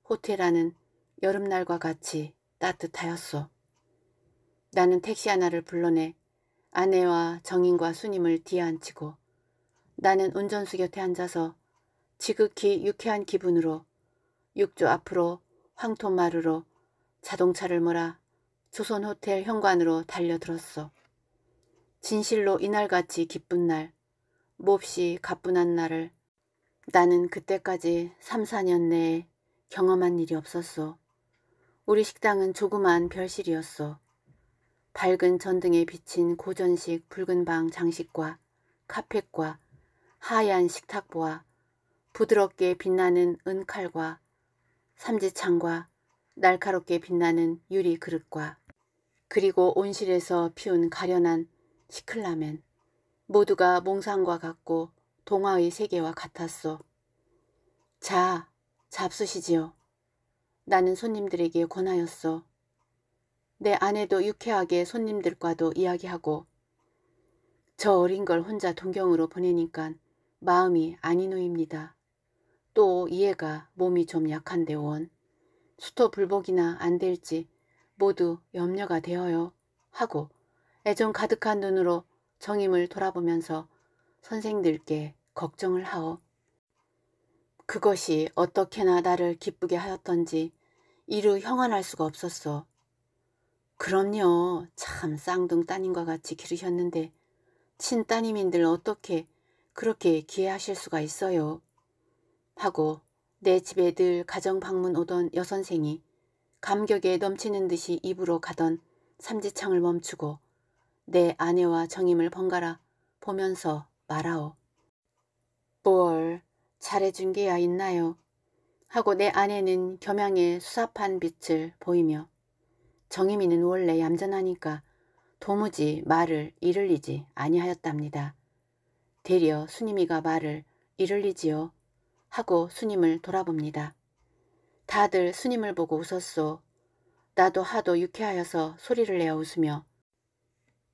호텔 안은 여름날과 같이 따뜻하였소. 나는 택시 하나를 불러내 아내와 정인과 순임을 뒤에 앉히고 나는 운전수 곁에 앉아서 지극히 유쾌한 기분으로 육조 앞으로 황토마루로 자동차를 몰아 조선호텔 현관으로 달려들었어. 진실로 이날같이 기쁜 날, 몹시 가뿐한 날을 나는 그때까지 3, 4년 내에 경험한 일이 없었어. 우리 식당은 조그만 별실이었어. 밝은 전등에 비친 고전식 붉은 방 장식과 카펫과 하얀 식탁보와 부드럽게 빛나는 은칼과 삼지창과 날카롭게 빛나는 유리 그릇과 그리고 온실에서 피운 가련한 시클라멘 모두가 몽상과 같고 동화의 세계와 같았소. 자, 잡수시지요. 나는 손님들에게 권하였소. 내 아내도 유쾌하게 손님들과도 이야기하고 저 어린 걸 혼자 동경으로 보내니깐 마음이 아니노입니다. 또 이해가 몸이 좀 약한데 원. 수토 불복이나 안 될지 모두 염려가 되어요. 하고 애정 가득한 눈으로 정임을 돌아보면서 선생들께 걱정을 하오. 그것이 어떻게나 나를 기쁘게 하였던지 이루 형언할 수가 없었소. 그럼요. 참 쌍둥 따님과 같이 기르셨는데 친따님인들 어떻게 그렇게 기회하실 수가 있어요. 하고 내 집에 늘 가정 방문 오던 여선생이 감격에 넘치는 듯이 입으로 가던 삼지창을 멈추고 내 아내와 정임을 번갈아 보면서 말하오. 뭘 잘해준 게야 있나요? 하고 내 아내는 겸양의 수사판 빛을 보이며 정임이는 원래 얌전하니까 도무지 말을 이를 리지 아니하였답니다. 대려수님이가 말을 이를리지요 하고 수님을 돌아봅니다. 다들 수님을 보고 웃었소. 나도 하도 유쾌하여서 소리를 내어 웃으며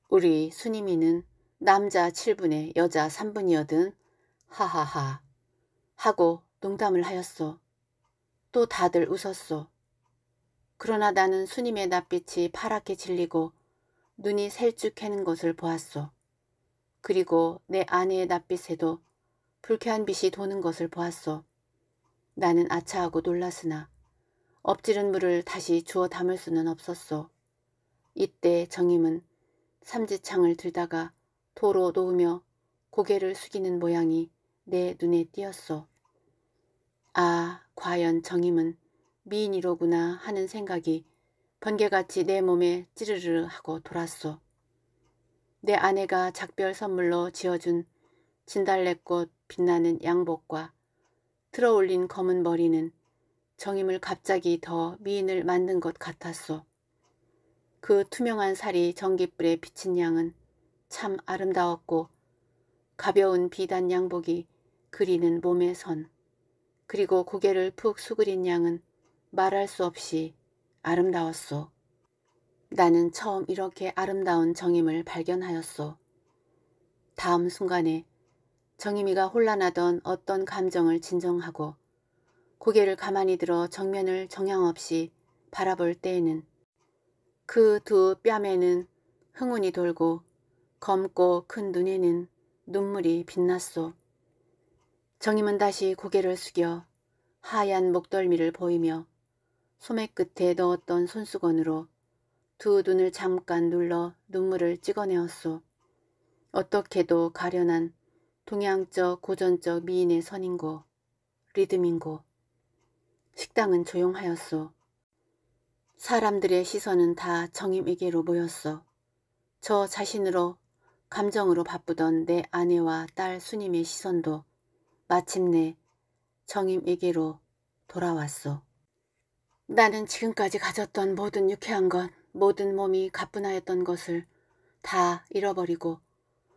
우리 수님이는 남자 7분에 여자 3분이어든 하하하 하고 농담을 하였소. 또 다들 웃었소. 그러나 나는 수님의 낯빛이 파랗게 질리고 눈이 셀쭉 해는 것을 보았소. 그리고 내 아내의 낯빛에도 불쾌한 빛이 도는 것을 보았소. 나는 아차하고 놀랐으나 엎지른 물을 다시 주워 담을 수는 없었소. 이때 정임은 삼지창을 들다가 도로 놓으며 고개를 숙이는 모양이 내 눈에 띄었소. 아, 과연 정임은 미인이로구나 하는 생각이 번개같이 내 몸에 찌르르 하고 돌았소. 내 아내가 작별 선물로 지어준 진달래꽃 빛나는 양복과 틀어올린 검은 머리는 정임을 갑자기 더 미인을 만든 것 같았소. 그 투명한 살이 전기불에 비친 양은 참 아름다웠고 가벼운 비단 양복이 그리는 몸의 선 그리고 고개를 푹 수그린 양은 말할 수 없이 아름다웠소. 나는 처음 이렇게 아름다운 정임을 발견하였소. 다음 순간에 정임이가 혼란하던 어떤 감정을 진정하고 고개를 가만히 들어 정면을 정향 없이 바라볼 때에는 그 두 뺨에는 흥운이 돌고 검고 큰 눈에는 눈물이 빛났소. 정임은 다시 고개를 숙여 하얀 목덜미를 보이며 소매 끝에 넣었던 손수건으로 두 눈을 잠깐 눌러 눈물을 찍어내었소. 어떻게도 가련한 동양적 고전적 미인의 선인고 리듬인고 식당은 조용하였소. 사람들의 시선은 다 정임에게로 모였소저 자신으로 감정으로 바쁘던 내 아내와 딸 수님의 시선도 마침내 정임에게로 돌아왔소. 나는 지금까지 가졌던 모든 유쾌한 건 모든 몸이 가뿐하였던 것을 다 잃어버리고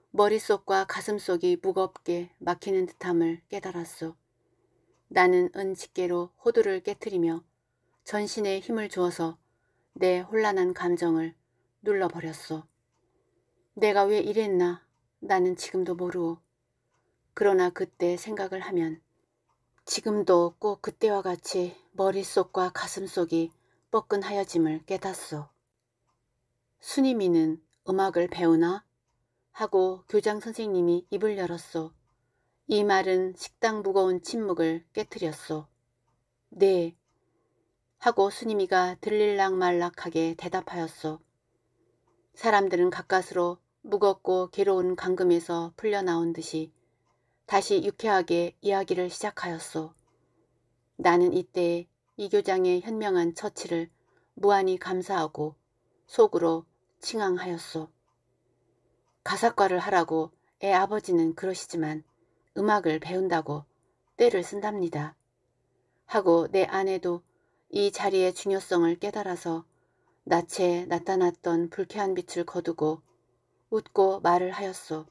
머릿속과 가슴속이 무겁게 막히는 듯함을 깨달았소. 나는 은직게로 호두를 깨뜨리며 전신에 힘을 주어서 내 혼란한 감정을 눌러버렸소. 내가 왜 이랬나 나는 지금도 모르오. 그러나 그때 생각을 하면 지금도 꼭 그때와 같이 머릿속과 가슴속이 뻐근하여짐을 깨닫소. 순이미는 음악을 배우나? 하고 교장 선생님이 입을 열었소. 이 말은 식당 무거운 침묵을 깨뜨렸소. 네. 하고 순이미가 들릴락말락하게 대답하였소. 사람들은 가까스로 무겁고 괴로운 감금에서 풀려나온 듯이 다시 유쾌하게 이야기를 시작하였소. 나는 이때 이 교장의 현명한 처치를 무한히 감사하고 속으로 칭앙하였소. 가사과를 하라고 애 아버지는 그러시지만 음악을 배운다고 때를 쓴답니다. 하고 내 아내도 이 자리의 중요성을 깨달아서 낯에 나타났던 불쾌한 빛을 거두고 웃고 말을 하였소.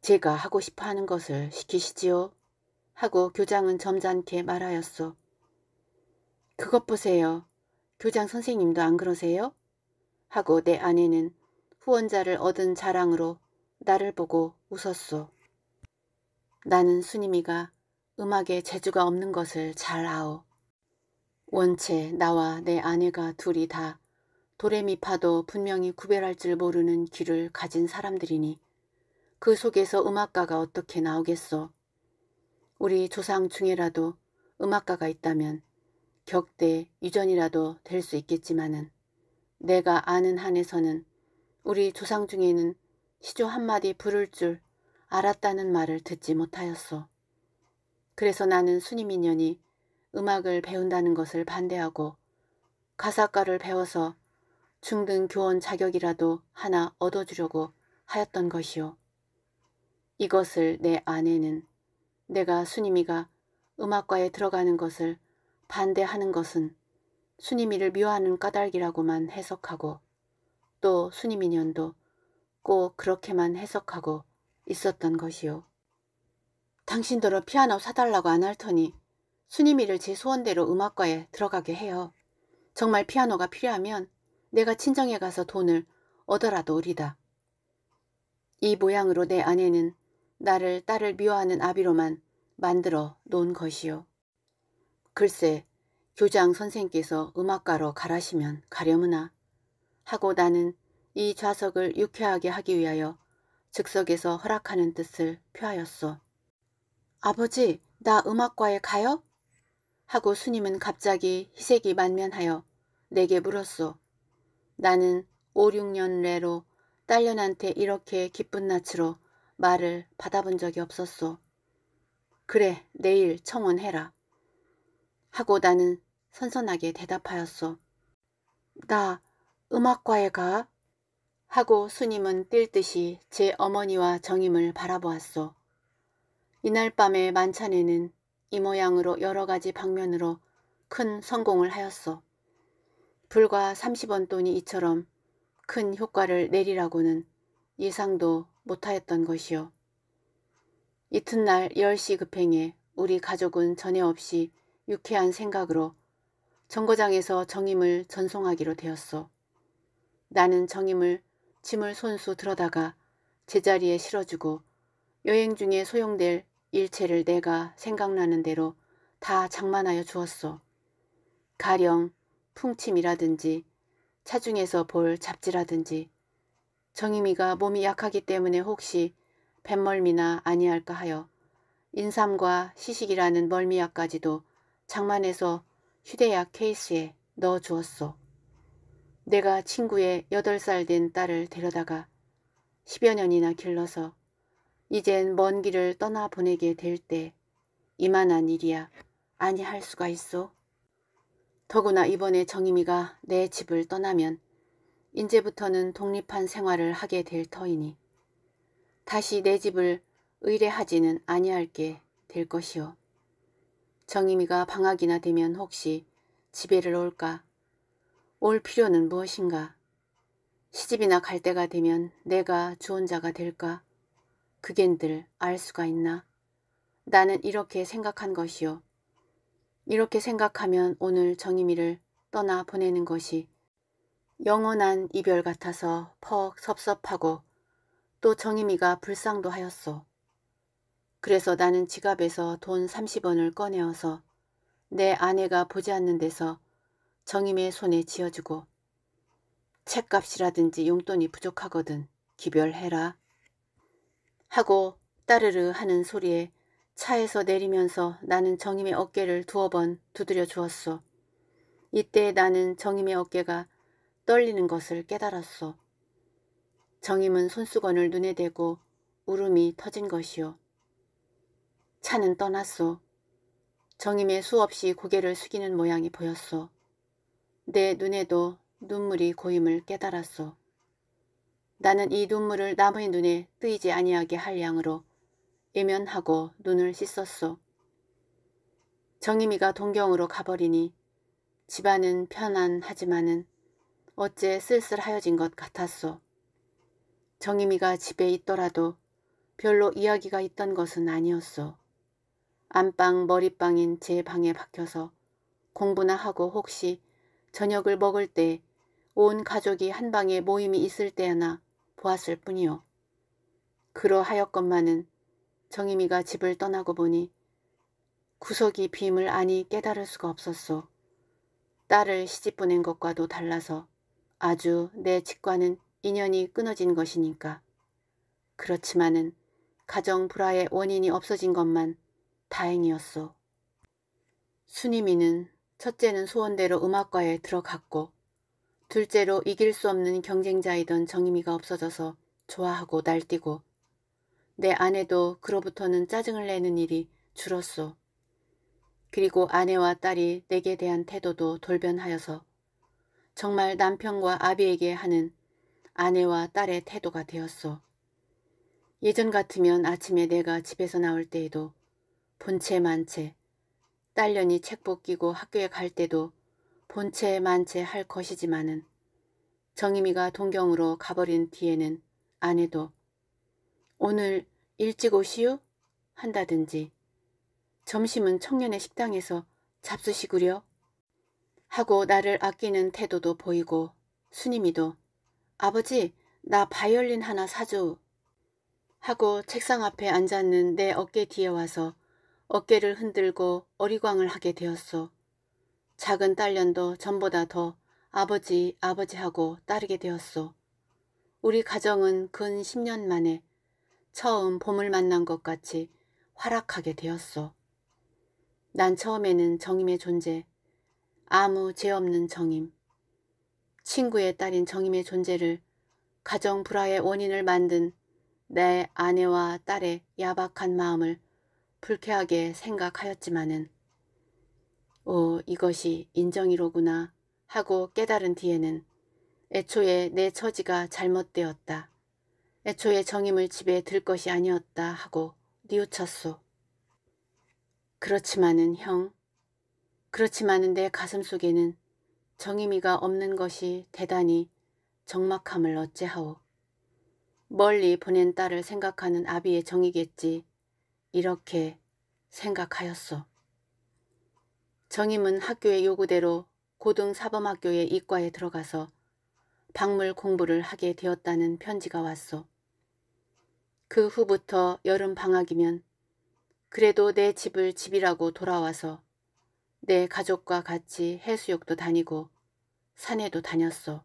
제가 하고 싶어 하는 것을 시키시지요? 하고 교장은 점잖게 말하였소. 그것 보세요. 교장 선생님도 안 그러세요? 하고 내 아내는 후원자를 얻은 자랑으로 나를 보고 웃었소. 나는 순임이가 음악에 재주가 없는 것을 잘 아오. 원체 나와 내 아내가 둘이 다 도레미파도 분명히 구별할 줄 모르는 귀를 가진 사람들이니 그 속에서 음악가가 어떻게 나오겠소. 우리 조상 중에라도 음악가가 있다면 격대 유전이라도 될 수 있겠지만은 내가 아는 한에서는 우리 조상 중에는 시조 한마디 부를 줄 알았다는 말을 듣지 못하였소. 그래서 나는 순이민년이 음악을 배운다는 것을 반대하고 가사과를 배워서 중등 교원 자격이라도 하나 얻어주려고 하였던 것이요. 이것을 내 아내는 내가 순이가 음악과에 들어가는 것을 반대하는 것은 순이를 미워하는 까닭이라고만 해석하고 또순이인연도꼭 그렇게만 해석하고 있었던 것이요. 당신더러 피아노 사달라고 안 할 터니 순이를제 소원대로 음악과에 들어가게 해요. 정말 피아노가 필요하면 내가 친정에 가서 돈을 얻어라도 우리다이 모양으로 내 아내는 나를 딸을 미워하는 아비로만 만들어 놓은 것이요. 글쎄 교장 선생께서 음악가로 가라시면 가려무나 하고 나는 이 좌석을 유쾌하게 하기 위하여 즉석에서 허락하는 뜻을 표하였소. 아버지 나 음악과에 가요? 하고 스님은 갑자기 희색이 만면하여 내게 물었소. 나는 5, 6년 내로 딸년한테 이렇게 기쁜 낯으로 말을 받아본 적이 없었소. 그래 내일 청원해라. 하고 나는 선선하게 대답하였소. 나 음악과에 가? 하고 스님은 뛸 듯이 제 어머니와 정임을 바라보았소. 이날 밤의 만찬에는 이 모양으로 여러 가지 방면으로 큰 성공을 하였소. 불과 30원 돈이 이처럼 큰 효과를 내리라고는 예상도 못하였던 것이요. 이튿날 10시 급행에 우리 가족은 전에 없이 유쾌한 생각으로 정거장에서 정임을 전송하기로 되었소. 나는 정임을 짐을 손수 들어다가 제자리에 실어주고 여행 중에 소용될 일체를 내가 생각나는 대로 다 장만하여 주었소. 가령 풍침이라든지 차중에서 볼 잡지라든지 정임이가 몸이 약하기 때문에 혹시 뱃멀미나 아니할까 하여 인삼과 시식이라는 멀미약까지도 장만해서 휴대약 케이스에 넣어 주었소. 내가 친구의 8살 된 딸을 데려다가 10여 년이나 길러서 이젠 먼 길을 떠나보내게 될 때 이만한 일이야 아니 할 수가 있소. 더구나 이번에 정임이가 내 집을 떠나면 이제부터는 독립한 생활을 하게 될 터이니 다시 내 집을 의뢰하지는 아니할게 될 것이오. 정임이가 방학이나 되면 혹시 집에를 올까? 올 필요는 무엇인가? 시집이나 갈 때가 되면 내가 주혼자가 될까? 그겐 늘알 수가 있나? 나는 이렇게 생각한 것이요. 이렇게 생각하면 오늘 정임이를 떠나 보내는 것이 영원한 이별 같아서 퍽 섭섭하고 또 정임이가 불쌍도 하였소. 그래서 나는 지갑에서 돈 30원을 꺼내어서 내 아내가 보지 않는 데서 정임의 손에 쥐어주고 책값이라든지 용돈이 부족하거든 기별해라 하고 따르르 하는 소리에 차에서 내리면서 나는 정임의 어깨를 두어 번 두드려 주었소. 이때 나는 정임의 어깨가 떨리는 것을 깨달았소. 정임은 손수건을 눈에 대고 울음이 터진 것이요. 차는 떠났소. 정임의 수없이 고개를 숙이는 모양이 보였소. 내 눈에도 눈물이 고임을 깨달았소. 나는 이 눈물을 나무의 눈에 뜨이지 아니하게 할 양으로 예면하고 눈을 씻었소. 정임이가 동경으로 가버리니 집안은 편안하지만은 어째 쓸쓸하여진 것 같았소. 정임이가 집에 있더라도 별로 이야기가 있던 것은 아니었소. 안방 머리방인 제 방에 박혀서 공부나 하고 혹시 저녁을 먹을 때 온 가족이 한 방에 모임이 있을 때나 보았을 뿐이요. 그러하였건만은 정임미가 집을 떠나고 보니 구석이 빔을 아니 깨달을 수가 없었소. 딸을 시집 보낸 것과도 달라서 아주 내 직과는 인연이 끊어진 것이니까. 그렇지만은 가정 불화의 원인이 없어진 것만 다행이었소. 순이미는 첫째는 소원대로 음악과에 들어갔고 둘째로 이길 수 없는 경쟁자이던 정임미가 없어져서 좋아하고 날뛰고 내 아내도 그로부터는 짜증을 내는 일이 줄었소. 그리고 아내와 딸이 내게 대한 태도도 돌변하여서 정말 남편과 아비에게 하는 아내와 딸의 태도가 되었소. 예전 같으면 아침에 내가 집에서 나올 때에도 본체 만체 딸년이 책 벗기고 학교에 갈 때도 본체 만체 할 것이지만은 정임이가 동경으로 가버린 뒤에는 아내도 오늘 일찍 오시오? 한다든지 점심은 청년의 식당에서 잡수시구려? 하고 나를 아끼는 태도도 보이고 순임이도 아버지 나 바이올린 하나 사줘 하고 책상 앞에 앉았는 내 어깨 뒤에 와서 어깨를 흔들고 어리광을 하게 되었소. 작은 딸년도 전보다 더 아버지 아버지 하고 따르게 되었소. 우리 가정은 근 10년 만에 처음 봄을 만난 것 같이 화락하게 되었소. 난 처음에는 정임의 존재, 아무 죄 없는 정임, 친구의 딸인 정임의 존재를 가정 불화의 원인을 만든 내 아내와 딸의 야박한 마음을 불쾌하게 생각하였지만은 오 이것이 인정이로구나 하고 깨달은 뒤에는 애초에 내 처지가 잘못되었다. 애초에 정임을 집에 들 것이 아니었다 하고 뉘우쳤소. 그렇지만은 형, 그렇지만은 내 가슴 속에는 정임이가 없는 것이 대단히 적막함을 어찌하오. 멀리 보낸 딸을 생각하는 아비의 정이겠지 이렇게 생각하였소. 정임은 학교의 요구대로 고등사범학교의 이과에 들어가서 박물 공부를 하게 되었다는 편지가 왔소. 그 후부터 여름 방학이면 그래도 내 집을 집이라고 돌아와서 내 가족과 같이 해수욕도 다니고 산에도 다녔소.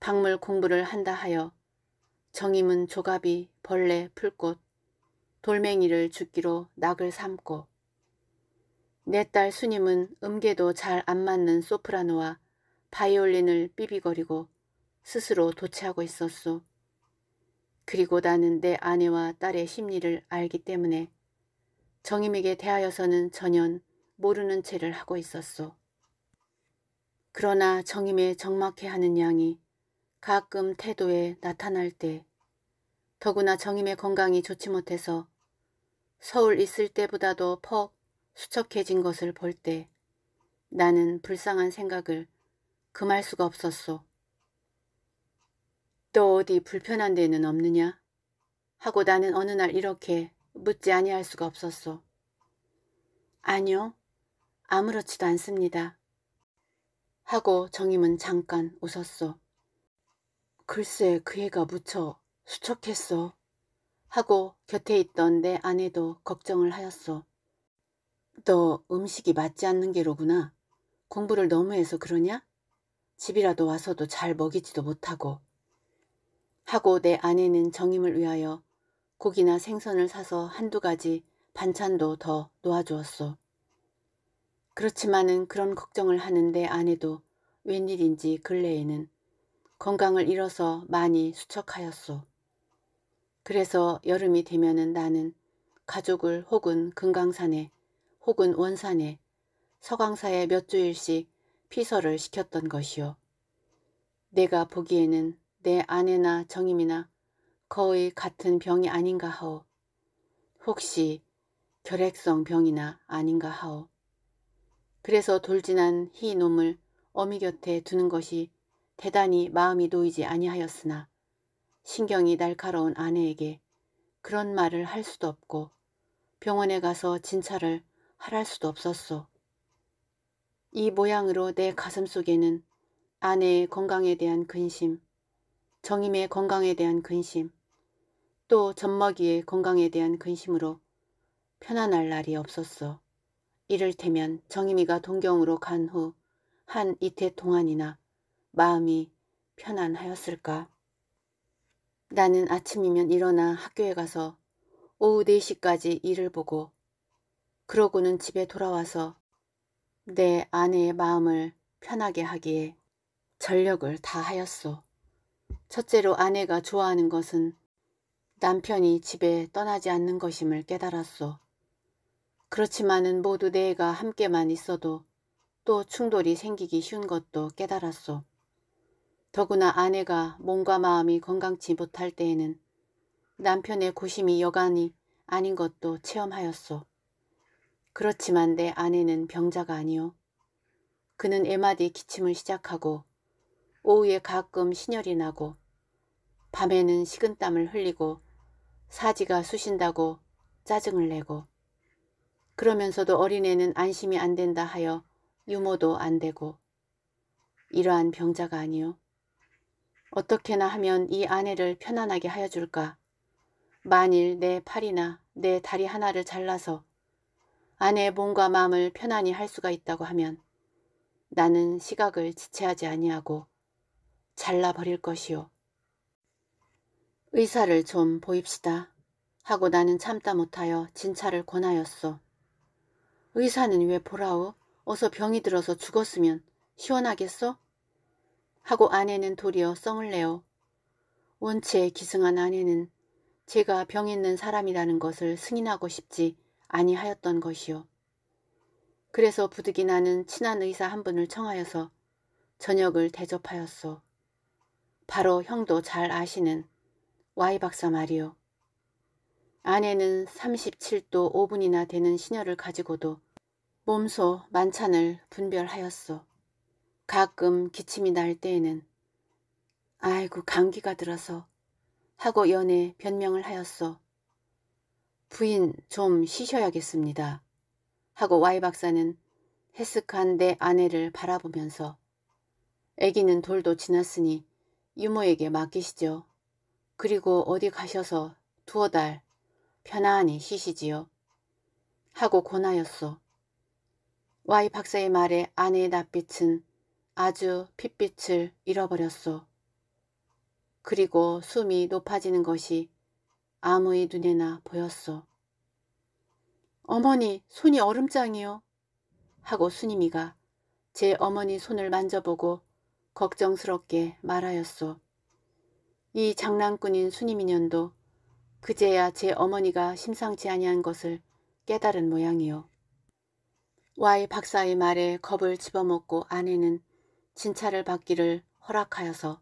박물 공부를 한다 하여 정임은 조갑이, 벌레, 풀꽃, 돌멩이를 죽기로 낙을 삼고 내딸 수님은 음계도 잘 안 맞는 소프라노와 바이올린을 삐비거리고 스스로 도취하고 있었소. 그리고 나는 내 아내와 딸의 심리를 알기 때문에 정임에게 대하여서는 전혀 모르는 채를 하고 있었소. 그러나 정임의 적막해 하는 양이 가끔 태도에 나타날 때 더구나 정임의 건강이 좋지 못해서 서울 있을 때보다도 퍽 수척해진 것을 볼 때 나는 불쌍한 생각을 금할 수가 없었소. 또 어디 불편한 데는 없느냐? 하고 나는 어느 날 이렇게 묻지 아니할 수가 없었소. 아니요. 아무렇지도 않습니다. 하고 정임은 잠깐 웃었소. 글쎄 그 애가 무척 수척했소 하고 곁에 있던 내 아내도 걱정을 하였소너 음식이 맞지 않는 게로구나. 공부를 너무 해서 그러냐? 집이라도 와서도 잘 먹이지도 못하고. 하고 내 아내는 정임을 위하여 고기나 생선을 사서 한두 가지 반찬도 더놓아주었소 그렇지만은 그런 걱정을 하는데 아내도 웬일인지 근래에는 건강을 잃어서 많이 수척하였소. 그래서 여름이 되면은 나는 가족을 혹은 금강산에 혹은 원산에 서강사에 몇 주일씩 피서를 시켰던 것이요. 내가 보기에는 내 아내나 정임이나 거의 같은 병이 아닌가 하오. 혹시 결핵성 병이나 아닌가 하오. 그래서 돌진한 희 놈을 어미 곁에 두는 것이 대단히 마음이 놓이지 아니하였으나 신경이 날카로운 아내에게 그런 말을 할 수도 없고 병원에 가서 진찰을 하랄 수도 없었소. 이 모양으로 내 가슴 속에는 아내의 건강에 대한 근심, 정임의 건강에 대한 근심, 또 젖먹이의 건강에 대한 근심으로 편안할 날이 없었어. 이를테면 정임이가 동경으로 간 후 한 이태 동안이나 마음이 편안하였을까? 나는 아침이면 일어나 학교에 가서 오후 4시까지 일을 보고 그러고는 집에 돌아와서 내 아내의 마음을 편하게 하기에 전력을 다하였소. 첫째로 아내가 좋아하는 것은 남편이 집에 떠나지 않는 것임을 깨달았소. 그렇지만은 모두 내가 네 함께만 있어도 또 충돌이 생기기 쉬운 것도 깨달았소. 더구나 아내가 몸과 마음이 건강치 못할 때에는 남편의 고심이 여간이 아닌 것도 체험하였소. 그렇지만 내 아내는 병자가 아니요. 그는 애마디 기침을 시작하고 오후에 가끔 신혈이 나고 밤에는 식은땀을 흘리고 사지가 쑤신다고 짜증을 내고 그러면서도 어린애는 안심이 안 된다 하여 유모도 안 되고 이러한 병자가 아니요. 어떻게나 하면 이 아내를 편안하게 하여 줄까. 만일 내 팔이나 내 다리 하나를 잘라서 아내의 몸과 마음을 편안히 할 수가 있다고 하면 나는 시각을 지체하지 아니하고 잘라버릴 것이요. 의사를 좀 보입시다. 하고 나는 참다 못하여 진찰을 권하였소. 의사는 왜보라우 어서 병이 들어서 죽었으면 시원하겠소? 하고 아내는 도리어 성을 내어 원체 기승한 아내는 제가 병 있는 사람이라는 것을 승인하고 싶지 아니하였던 것이요. 그래서 부득이 나는 친한 의사 한 분을 청하여서 저녁을 대접하였소. 바로 형도 잘 아시는 와이 박사 말이요. 아내는 37도 5분이나 되는 시녀를 가지고도 몸소 만찬을 분별하였소. 가끔 기침이 날 때에는 아이고 감기가 들어서 하고 연애 변명을 하였소 부인 좀 쉬셔야겠습니다. 하고 와이 박사는 해쓱한 내 아내를 바라보면서 애기는 돌도 지났으니 유모에게 맡기시죠. 그리고 어디 가셔서 두어 달 편안히 쉬시지요. 하고 권하였소. 와이 박사의 말에 아내의 낯빛은 아주 핏빛을 잃어버렸소. 그리고 숨이 높아지는 것이 아무의 눈에나 보였소. 어머니 손이 얼음장이요. 하고 순임이가 제 어머니 손을 만져보고 걱정스럽게 말하였소. 이 장난꾼인 순임이년도 그제야 제 어머니가 심상치 아니한 것을 깨달은 모양이요. 와이 박사의 말에 겁을 집어먹고 아내는 진찰을 받기를 허락하여서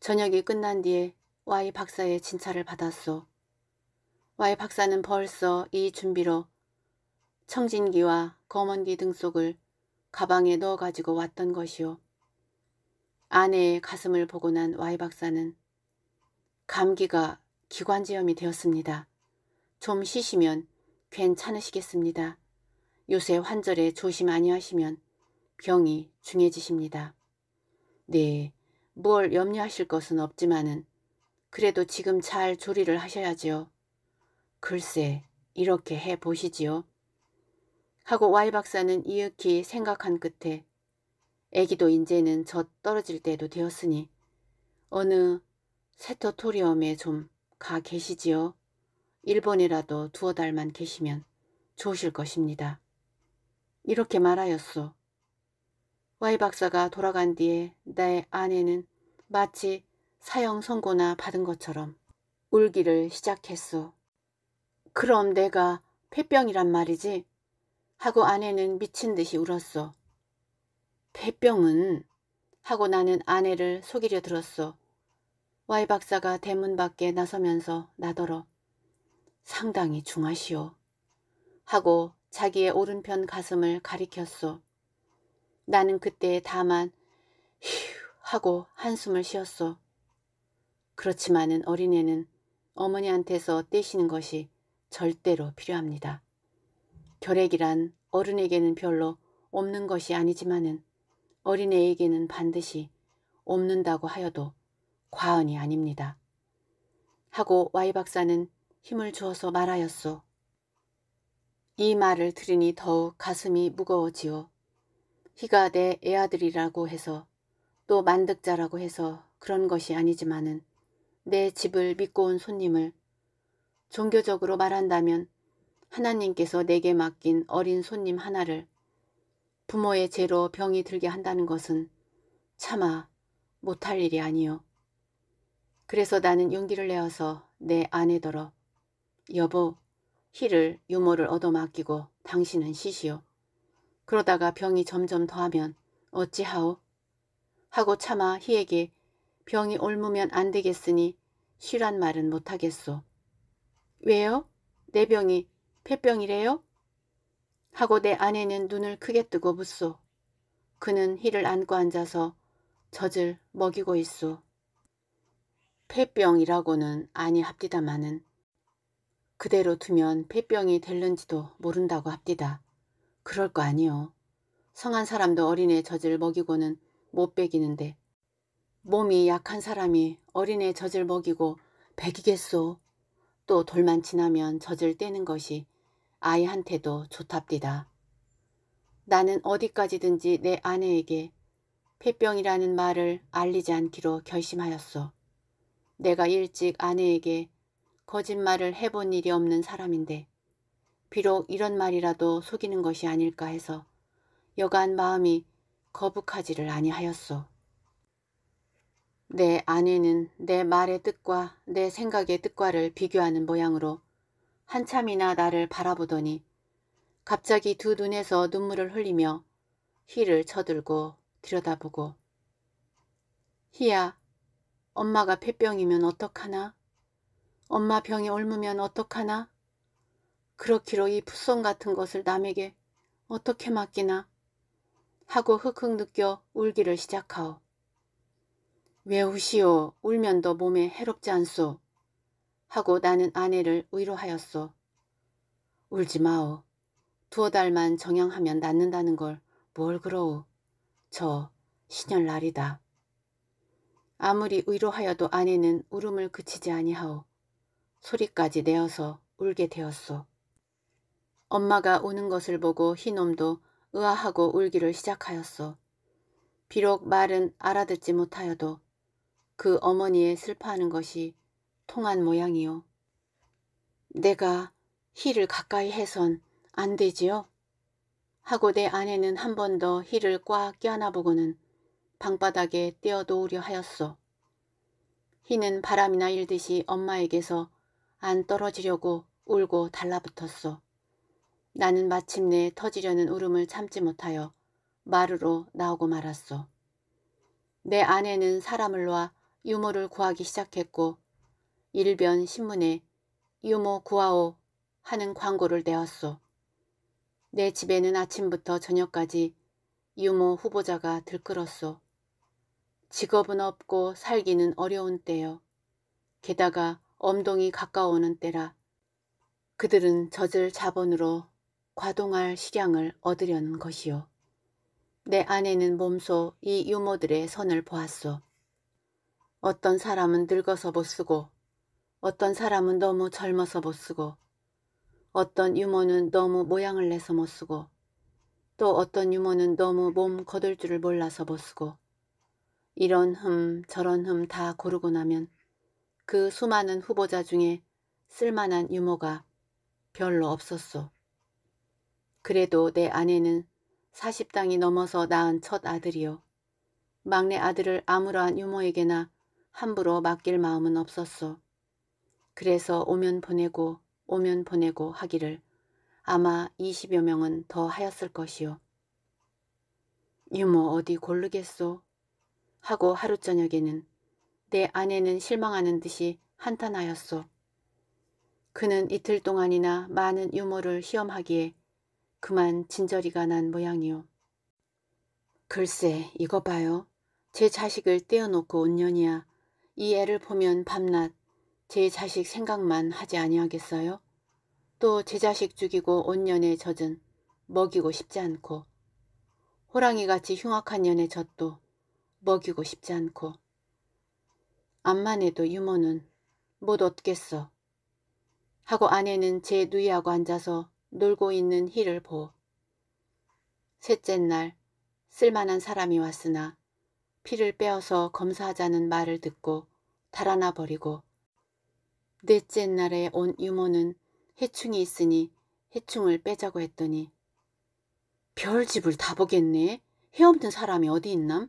저녁이 끝난 뒤에 Y 박사의 진찰을 받았소. Y 박사는 벌써 이 준비로 청진기와 검은기 등 속을 가방에 넣어가지고 왔던 것이요. 아내의 가슴을 보고 난 Y 박사는 감기가 기관지염이 되었습니다. 좀 쉬시면 괜찮으시겠습니다. 요새 환절에 조심 아니하시면 병이 중해지십니다. 네, 뭘 염려하실 것은 없지만은 그래도 지금 잘 조리를 하셔야지요. 글쎄, 이렇게 해보시지요. 하고 와이 박사는 이윽히 생각한 끝에 애기도 이제는 젖 떨어질 때도 되었으니 어느 세터토리엄에 좀 가 계시지요. 일본이라도 두어 달만 계시면 좋으실 것입니다. 이렇게 말하였소. 와이 박사가 돌아간 뒤에 내 아내는 마치 사형 선고나 받은 것처럼 울기를 시작했소. 그럼 내가 폐병이란 말이지? 하고 아내는 미친 듯이 울었소. 폐병은? 하고 나는 아내를 속이려 들었소. 와이 박사가 대문 밖에 나서면서 나더러 상당히 중하시오. 하고 자기의 오른편 가슴을 가리켰소. 나는 그때 다만 휴 하고 한숨을 쉬었소. 그렇지만은 어린애는 어머니한테서 떼시는 것이 절대로 필요합니다. 결핵이란 어른에게는 별로 없는 것이 아니지만은 어린애에게는 반드시 없는다고 하여도 과언이 아닙니다. 하고 와이 박사는 힘을 주어서 말하였소. 이 말을 들으니 더욱 가슴이 무거워지요. 희가 내 애아들이라고 해서 또 만득자라고 해서 그런 것이 아니지만은 내 집을 믿고 온 손님을 종교적으로 말한다면 하나님께서 내게 맡긴 어린 손님 하나를 부모의 죄로 병이 들게 한다는 것은 차마 못할 일이 아니요. 그래서 나는 용기를 내어서 내 아내더러 여보, 희를 유모를 얻어 맡기고 당신은 쉬시오. 그러다가 병이 점점 더하면 어찌하오? 하고 차마 희에게 병이 옮으면 안 되겠으니 쉬란 말은 못하겠소. 왜요? 내 병이 폐병이래요? 하고 내 아내는 눈을 크게 뜨고 묻소. 그는 희를 안고 앉아서 젖을 먹이고 있소. 폐병이라고는 아니 합디다마는 그대로 두면 폐병이 될는지도 모른다고 합디다. 그럴 거 아니요. 성한 사람도 어린애 젖을 먹이고는 못 베기는데 몸이 약한 사람이 어린애 젖을 먹이고 베기겠소. 또 돌만 지나면 젖을 떼는 것이 아이한테도 좋답디다. 나는 어디까지든지 내 아내에게 폐병이라는 말을 알리지 않기로 결심하였소. 내가 일찍 아내에게 거짓말을 해본 일이 없는 사람인데 비록 이런 말이라도 속이는 것이 아닐까 해서 여간 마음이 거북하지를 아니하였소. 내 아내는 내 말의 뜻과 내 생각의 뜻과를 비교하는 모양으로 한참이나 나를 바라보더니 갑자기 두 눈에서 눈물을 흘리며 희를 쳐들고 들여다보고 희야 엄마가 폐병이면 어떡하나? 엄마 병이 옮으면 어떡하나? 그렇기로 이 풋손 같은 것을 남에게 어떻게 맡기나 하고 흑흑 느껴 울기를 시작하오. 왜 우시오 울면 도 몸에 해롭지 않소 하고 나는 아내를 위로하였소. 울지 마오. 두어 달만 정양하면 낫는다는 걸 뭘 그러오. 저 신년 날이다. 아무리 위로하여도 아내는 울음을 그치지 아니하오. 소리까지 내어서 울게 되었소. 엄마가 우는 것을 보고 희놈도 의아하고 울기를 시작하였소. 비록 말은 알아듣지 못하여도 그 어머니의 슬퍼하는 것이 통한 모양이요. 내가 희를 가까이 해선 안 되지요? 하고 내 아내는 한 번 더 희를 꽉 껴안아 보고는 방바닥에 떼어놓으려 하였소. 희는 바람이나 일듯이 엄마에게서 안 떨어지려고 울고 달라붙었소. 나는 마침내 터지려는 울음을 참지 못하여 마루로 나오고 말았소. 내 아내는 사람을 놔 유모를 구하기 시작했고 일변 신문에 유모 구하오 하는 광고를 내었소. 내 집에는 아침부터 저녁까지 유모 후보자가 들끓었소. 직업은 없고 살기는 어려운 때요. 게다가 엄동이 가까워오는 때라 그들은 젖을 자본으로 과동할 시량을 얻으려는 것이요. 내 아내는 몸소 이 유모들의 선을 보았소. 어떤 사람은 늙어서 못 쓰고 어떤 사람은 너무 젊어서 못 쓰고 어떤 유모는 너무 모양을 내서 못 쓰고 또 어떤 유모는 너무 몸 거둘 줄을 몰라서 못 쓰고 이런 흠 저런 흠 다 고르고 나면 그 수많은 후보자 중에 쓸만한 유모가 별로 없었소. 그래도 내 아내는 40당이 넘어서 낳은 첫 아들이요. 막내 아들을 아무러한 유모에게나 함부로 맡길 마음은 없었소 그래서 오면 보내고 오면 보내고 하기를 아마 20여 명은 더 하였을 것이요. 유모 어디 고르겠소? 하고 하루 저녁에는 내 아내는 실망하는 듯이 한탄하였소. 그는 이틀 동안이나 많은 유모를 시험하기에 그만 진저리가 난 모양이요. 글쎄 이거 봐요. 제 자식을 떼어놓고 온년이야. 이 애를 보면 밤낮 제 자식 생각만 하지 아니하겠어요? 또 제 자식 죽이고 온년에 젖은 먹이고 싶지 않고 호랑이같이 흉악한 년에 젖도 먹이고 싶지 않고 암만 해도 유모는 못 얻겠어 하고 아내는 제 누이하고 앉아서 놀고 있는 희를 보. 셋째 날 쓸만한 사람이 왔으나 피를 빼어서 검사하자는 말을 듣고 달아나 버리고 넷째 날에 온 유모는 해충이 있으니 해충을 빼자고 했더니 별집을 다 보겠네. 헤엄든 사람이 어디 있남?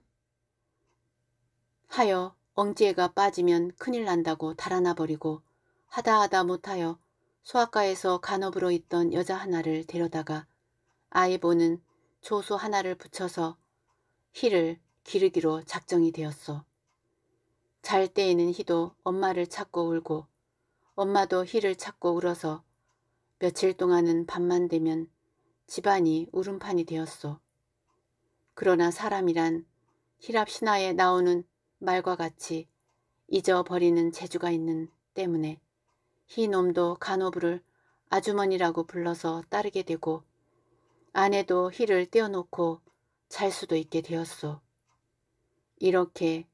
하여 엉지애가 빠지면 큰일 난다고 달아나 버리고 하다하다 못하여 소아과에서 간업으로 있던 여자 하나를 데려다가 아이 보는 조수 하나를 붙여서 희를 기르기로 작정이 되었어. 잘 때에는 희도 엄마를 찾고 울고 엄마도 희를 찾고 울어서 며칠 동안은 밤만 되면 집안이 울음판이 되었소. 그러나 사람이란 히랍 신화에 나오는 말과 같이 잊어버리는 재주가 있는 때문에 희놈도 간호부를 아주머니라고 불러서 따르게 되고 아내도 희를 떼어놓고 잘 수도 있게 되었소. 이렇게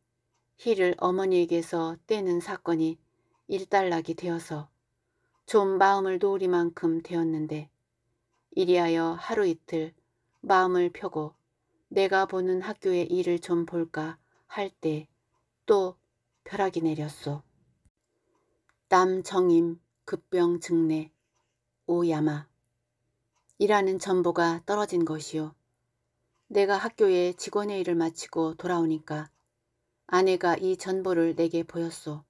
희를 어머니에게서 떼는 사건이 일단락이 되어서 좀 마음을 놓으리만큼 되었는데 이리하여 하루 이틀 마음을 펴고 내가 보는 학교의 일을 좀 볼까 할 때 또 벼락이 내렸소. 땀정임 급병 증례 오야마 이라는 전보가 떨어진 것이요. 내가 학교에 직원의 일을 마치고 돌아오니까 아내가 이 전보를 내게 보였소.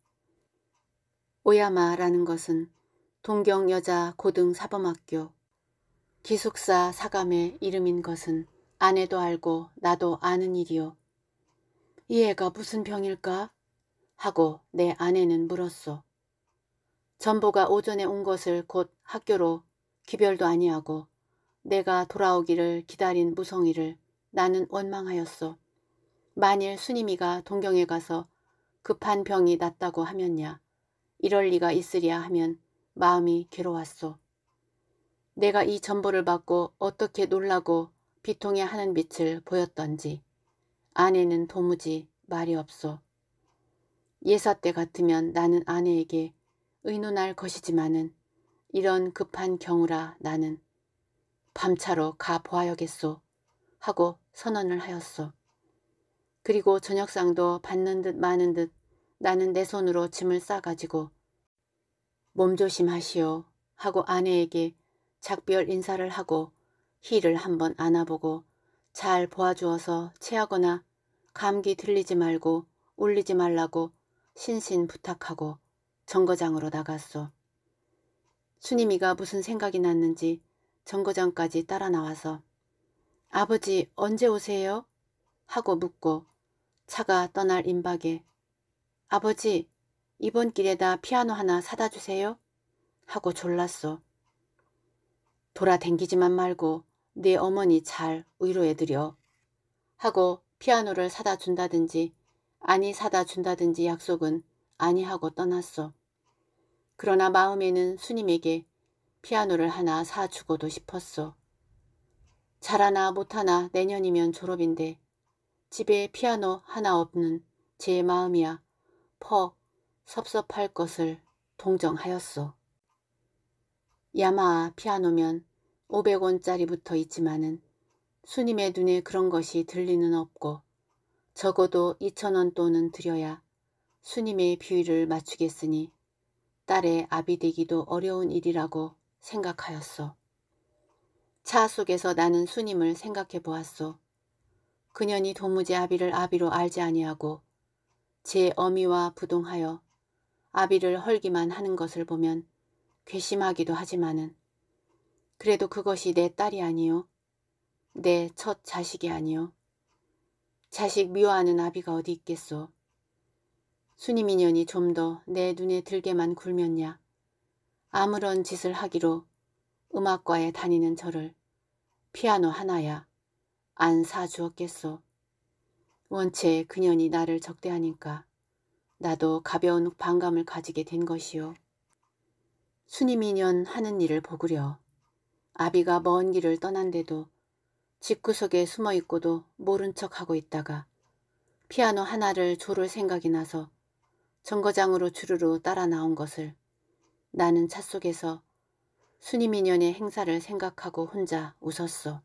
오야마라는 것은 동경여자 고등사범학교 기숙사 사감의 이름인 것은 아내도 알고 나도 아는 일이요. 이 애가 무슨 병일까? 하고 내 아내는 물었소. 전보가 오전에 온 것을 곧 학교로 기별도 아니하고 내가 돌아오기를 기다린 무성이를 나는 원망하였소. 만일 순임이가 동경에 가서 급한 병이 났다고 하면야 이럴 리가 있으랴 하면 마음이 괴로웠소. 내가 이 전보를 받고 어떻게 놀라고 비통해 하는 빛을 보였던지 아내는 도무지 말이 없소. 예사 때 같으면 나는 아내에게 의논할 것이지만은 이런 급한 경우라 나는 밤차로 가 보아야겠소 하고 선언을 하였소. 그리고 저녁상도 받는 듯 마는 듯 나는 내 손으로 짐을 싸가지고 몸조심하시오 하고 아내에게 작별 인사를 하고 힐을 한번 안아보고 잘 보아주어서 체하거나 감기 들리지 말고 울리지 말라고 신신 부탁하고 정거장으로 나갔소. 순임이가 무슨 생각이 났는지 정거장까지 따라 나와서 아버지 언제 오세요? 하고 묻고 차가 떠날 임박에 아버지 이번 길에다 피아노 하나 사다 주세요 하고 졸랐소. 돌아댕기지만 말고 네 어머니 잘 위로해드려 하고 피아노를 사다 준다든지 아니 사다 준다든지 약속은 아니하고 떠났어 그러나 마음에는 스님에게 피아노를 하나 사주고도 싶었소. 잘하나 못하나 내년이면 졸업인데 집에 피아노 하나 없는 제 마음이야 퍼 섭섭할 것을 동정하였소. 야마아 피아노면 500원짜리부터 있지만은 스님의 눈에 그런 것이 들리는 없고 적어도 2천원 돈은 들여야 스님의 비위를 맞추겠으니 딸의 아비 되기도 어려운 일이라고 생각하였소. 차 속에서 나는 수님을 생각해 보았소. 그년이 도무지 아비를 아비로 알지 아니하고 제 어미와 부동하여 아비를 헐기만 하는 것을 보면 괘씸하기도 하지만은 그래도 그것이 내 딸이 아니요. 내 첫 자식이 아니요. 자식 미워하는 아비가 어디 있겠소. 순임 인연이 좀 더 내 눈에 들게만 굴면야 아무런 짓을 하기로 음악과에 다니는 저를 피아노 하나야 안 사주었겠소. 원체 그년이 나를 적대하니까 나도 가벼운 반감을 가지게 된 것이요. 순임이년 하는 일을 보구려. 아비가 먼 길을 떠난데도 집구석에 숨어있고도 모른 척하고 있다가 피아노 하나를 조를 생각이 나서 정거장으로 주르르 따라 나온 것을 나는 차 속에서 순이미연의 행사를 생각하고 혼자 웃었소.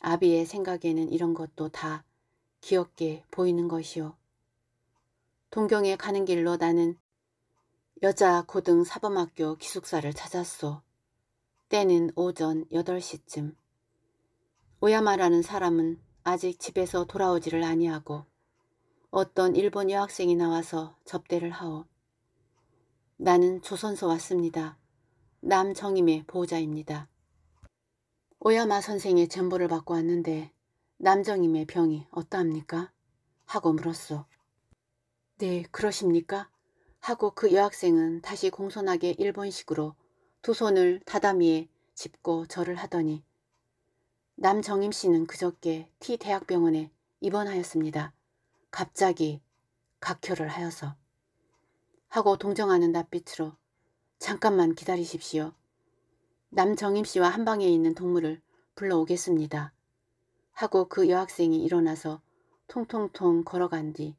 아비의 생각에는 이런 것도 다 귀엽게 보이는 것이요. 동경에 가는 길로 나는 여자 고등 사범학교 기숙사를 찾았소. 때는 오전 8시쯤. 오야마라는 사람은 아직 집에서 돌아오지를 아니하고 어떤 일본 여학생이 나와서 접대를 하오. 나는 조선소 왔습니다. 남정임의 보호자입니다. 오야마 선생의 전보를 받고 왔는데 남정임의 병이 어떠합니까? 하고 물었소. 네, 그러십니까? 하고 그 여학생은 다시 공손하게 일본식으로 두 손을 다다미에 짚고 절을 하더니 남정임 씨는 그저께 T대학병원에 입원하였습니다. 갑자기 각효를 하여서 하고 동정하는 낯빛으로 잠깐만 기다리십시오. 남정임씨와 한방에 있는 동물을 불러오겠습니다. 하고 그 여학생이 일어나서 통통통 걸어간 뒤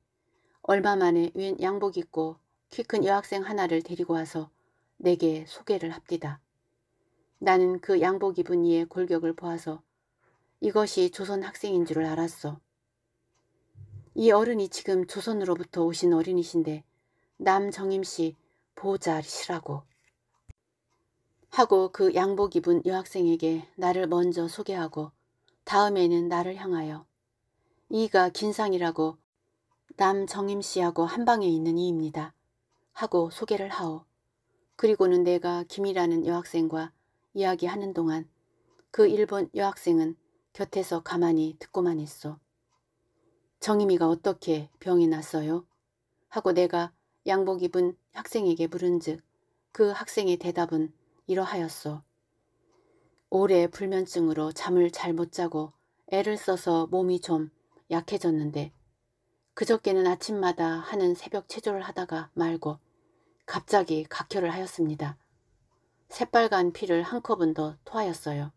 얼마 만에 웬 양복 입고 키 큰 여학생 하나를 데리고 와서 내게 소개를 합디다. 나는 그 양복 입은 이의 골격을 보아서 이것이 조선 학생인 줄 알았어. 이 어른이 지금 조선으로부터 오신 어른이신데 남정임씨 보자시라고 리 하고 그 양복 입은 여학생에게 나를 먼저 소개하고 다음에는 나를 향하여 이가 긴상이라고 남정임씨하고 한방에 있는 이입니다. 하고 소개를 하오. 그리고는 내가 김이라는 여학생과 이야기하는 동안 그 일본 여학생은 곁에서 가만히 듣고만 있어. 정임이가 어떻게 병이 났어요? 하고 내가 양복 입은 학생에게 물은즉 그 학생의 대답은 이러하였소. 오래 불면증으로 잠을 잘 못 자고 애를 써서 몸이 좀 약해졌는데 그저께는 아침마다 하는 새벽 체조를 하다가 말고 갑자기 각혈을 하였습니다. 새빨간 피를 한 컵은 더 토하였어요.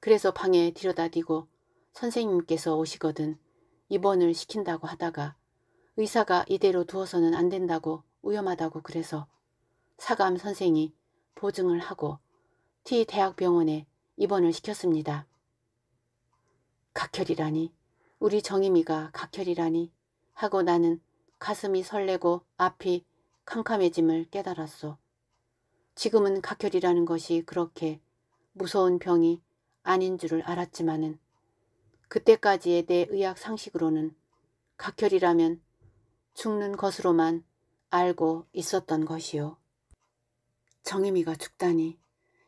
그래서 방에 들여다디고 선생님께서 오시거든 입원을 시킨다고 하다가 의사가 이대로 두어서는 안 된다고 위험하다고 그래서 사감 선생이 보증을 하고 T 대학병원에 입원을 시켰습니다. 각혈이라니 우리 정임이가 각혈이라니 하고 나는 가슴이 설레고 앞이 캄캄해짐을 깨달았소. 지금은 각혈이라는 것이 그렇게 무서운 병이 아닌 줄을 알았지만은 그때까지의 내 의학 상식으로는 각혈이라면 죽는 것으로만 알고 있었던 것이요. 정혜미가 죽다니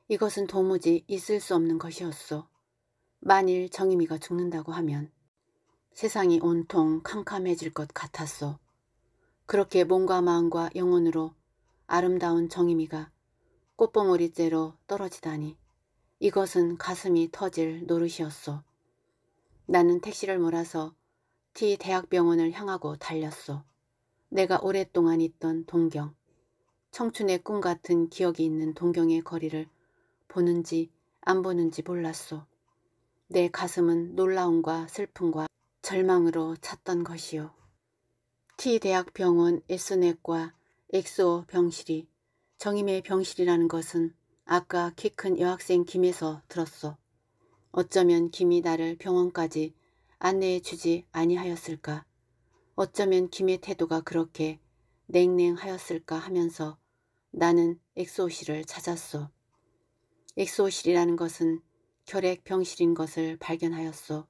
이것은 도무지 있을 수 없는 것이었소. 만일 정혜미가 죽는다고 하면 세상이 온통 캄캄해질 것 같았소. 그렇게 몸과 마음과 영혼으로 아름다운 정희미가 꽃봉오리째로 떨어지다니 이것은 가슴이 터질 노릇이었소. 나는 택시를 몰아서 T 대학병원을 향하고 달렸어. 내가 오랫동안 있던 동경, 청춘의 꿈 같은 기억이 있는 동경의 거리를 보는지 안 보는지 몰랐소. 내 가슴은 놀라움과 슬픔과 절망으로 찼던 것이요. T대학병원 에스넷과 엑소 병실이 정임의 병실이라는 것은 아까 키 큰 여학생 김에서 들었어. 어쩌면 김이 나를 병원까지 안내해 주지 아니하였을까? 어쩌면 김의 태도가 그렇게 냉랭하였을까 하면서 나는 엑소실을 찾았소. 엑소실이라는 것은 결핵 병실인 것을 발견하였소.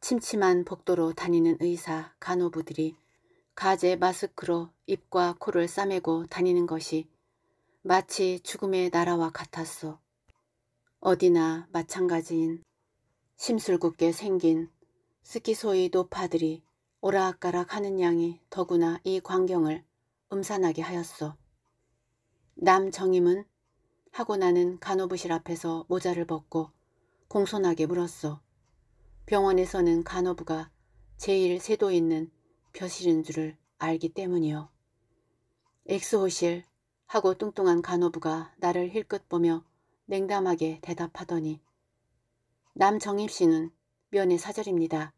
침침한 복도로 다니는 의사, 간호부들이 가제 마스크로 입과 코를 싸매고 다니는 것이 마치 죽음의 나라와 같았소. 어디나 마찬가지인 심술궂게 생긴 스키소의 노파들이 오락가락 하는 양이 더구나 이 광경을 음산하게 하였소. 남정임은 하고 나는 간호부실 앞에서 모자를 벗고 공손하게 물었소. 병원에서는 간호부가 제일 세도 있는 벼실인 줄을 알기 때문이요. 엑스호실 하고 뚱뚱한 간호부가 나를 힐끗 보며 냉담하게 대답하더니 남정임 씨는 면회 사절입니다.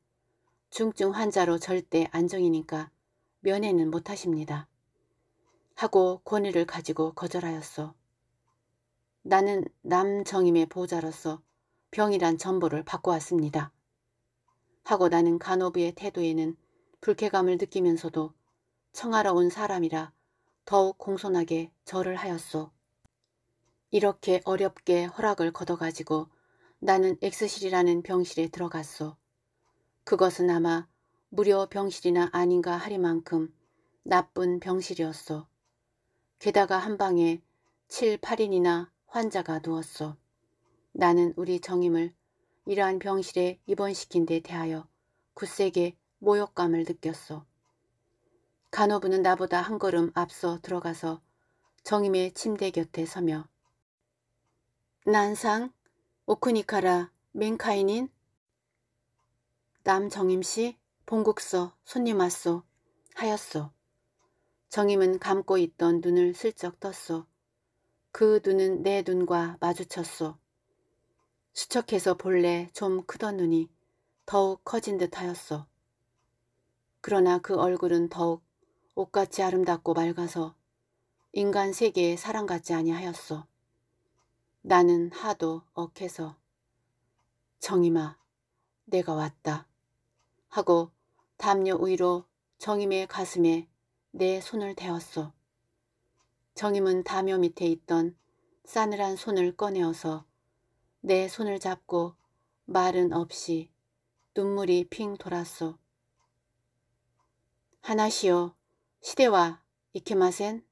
중증 환자로 절대 안정이니까 면회는 못하십니다. 하고 권위를 가지고 거절하였소 나는 남정임의 보호자로서 병이란 전보를 받고 왔습니다. 하고 나는 간호부의 태도에는 불쾌감을 느끼면서도 청하러 온 사람이라 더욱 공손하게 절을 하였소. 이렇게 어렵게 허락을 걷어가지고 나는 엑스실이라는 병실에 들어갔소. 그것은 아마 무려 병실이나 아닌가 하리만큼 나쁜 병실이었소. 게다가 한 방에 7, 8인이나 환자가 누웠소. 나는 우리 정임을 이러한 병실에 입원시킨 데 대하여 굳세게 모욕감을 느꼈소. 간호부는 나보다 한 걸음 앞서 들어가서 정임의 침대 곁에 서며 난상 오크니카라 맹카이닌 남정임씨 봉국서 손님 왔소 하였소. 정임은 감고 있던 눈을 슬쩍 떴소. 그 눈은 내 눈과 마주쳤소. 수척해서 본래 좀 크던 눈이 더욱 커진 듯 하였소. 그러나 그 얼굴은 더욱 옷같이 아름답고 맑아서 인간 세계의 사랑같지 아니하였소. 나는 하도 억해서 정임아 내가 왔다 하고 담요 위로 정임의 가슴에 내 손을 대었소 정임은 담요 밑에 있던 싸늘한 손을 꺼내어서 내 손을 잡고 말은 없이 눈물이 핑돌았소 하나시여 시대와 이케마센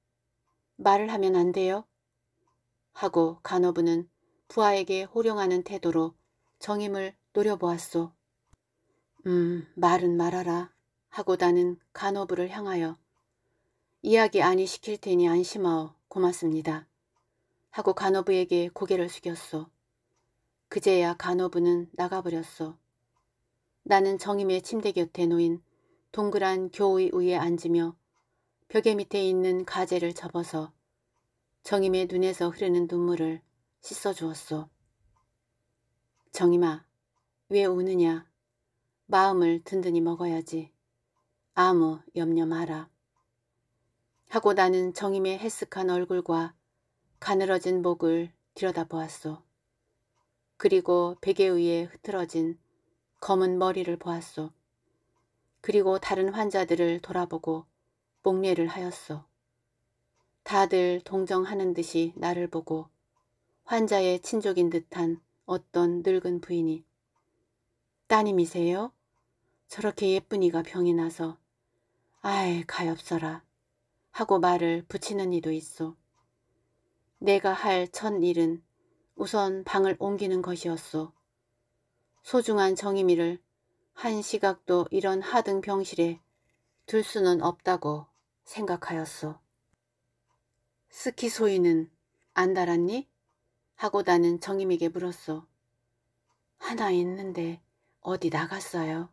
말을 하면 안 돼요? 하고 간호부는 부하에게 호령하는 태도로 정임을 노려보았소. 음, 말은 말하라 하고 나는 간호부를 향하여 이야기 아니 시킬 테니 안심하오 고맙습니다 하고 간호부에게 고개를 숙였소. 그제야 간호부는 나가버렸소. 나는 정임의 침대 곁에 놓인 동그란 교의 위에 앉으며 벽에 밑에 있는 가재를 접어서 정임의 눈에서 흐르는 눈물을 씻어주었소. 정임아, 왜 우느냐? 마음을 든든히 먹어야지. 아무 염려 마라. 하고 나는 정임의 헬쓱한 얼굴과 가늘어진 목을 들여다보았소. 그리고 베개 위에 흐트러진 검은 머리를 보았소. 그리고 다른 환자들을 돌아보고 목례를 하였소. 다들 동정하는 듯이 나를 보고 환자의 친족인 듯한 어떤 늙은 부인이 따님이세요? 저렇게 예쁜이가 병이 나서 아이 가엾어라 하고 말을 붙이는 이도 있어. 내가 할 첫 일은 우선 방을 옮기는 것이었소. 소중한 정임이를 한 시각도 이런 하등 병실에 둘 수는 없다고 생각하였소. 스키 소인은 안달 았니? 하고 나는 정임에게 물었어. 하나 있는데 어디 나갔어요.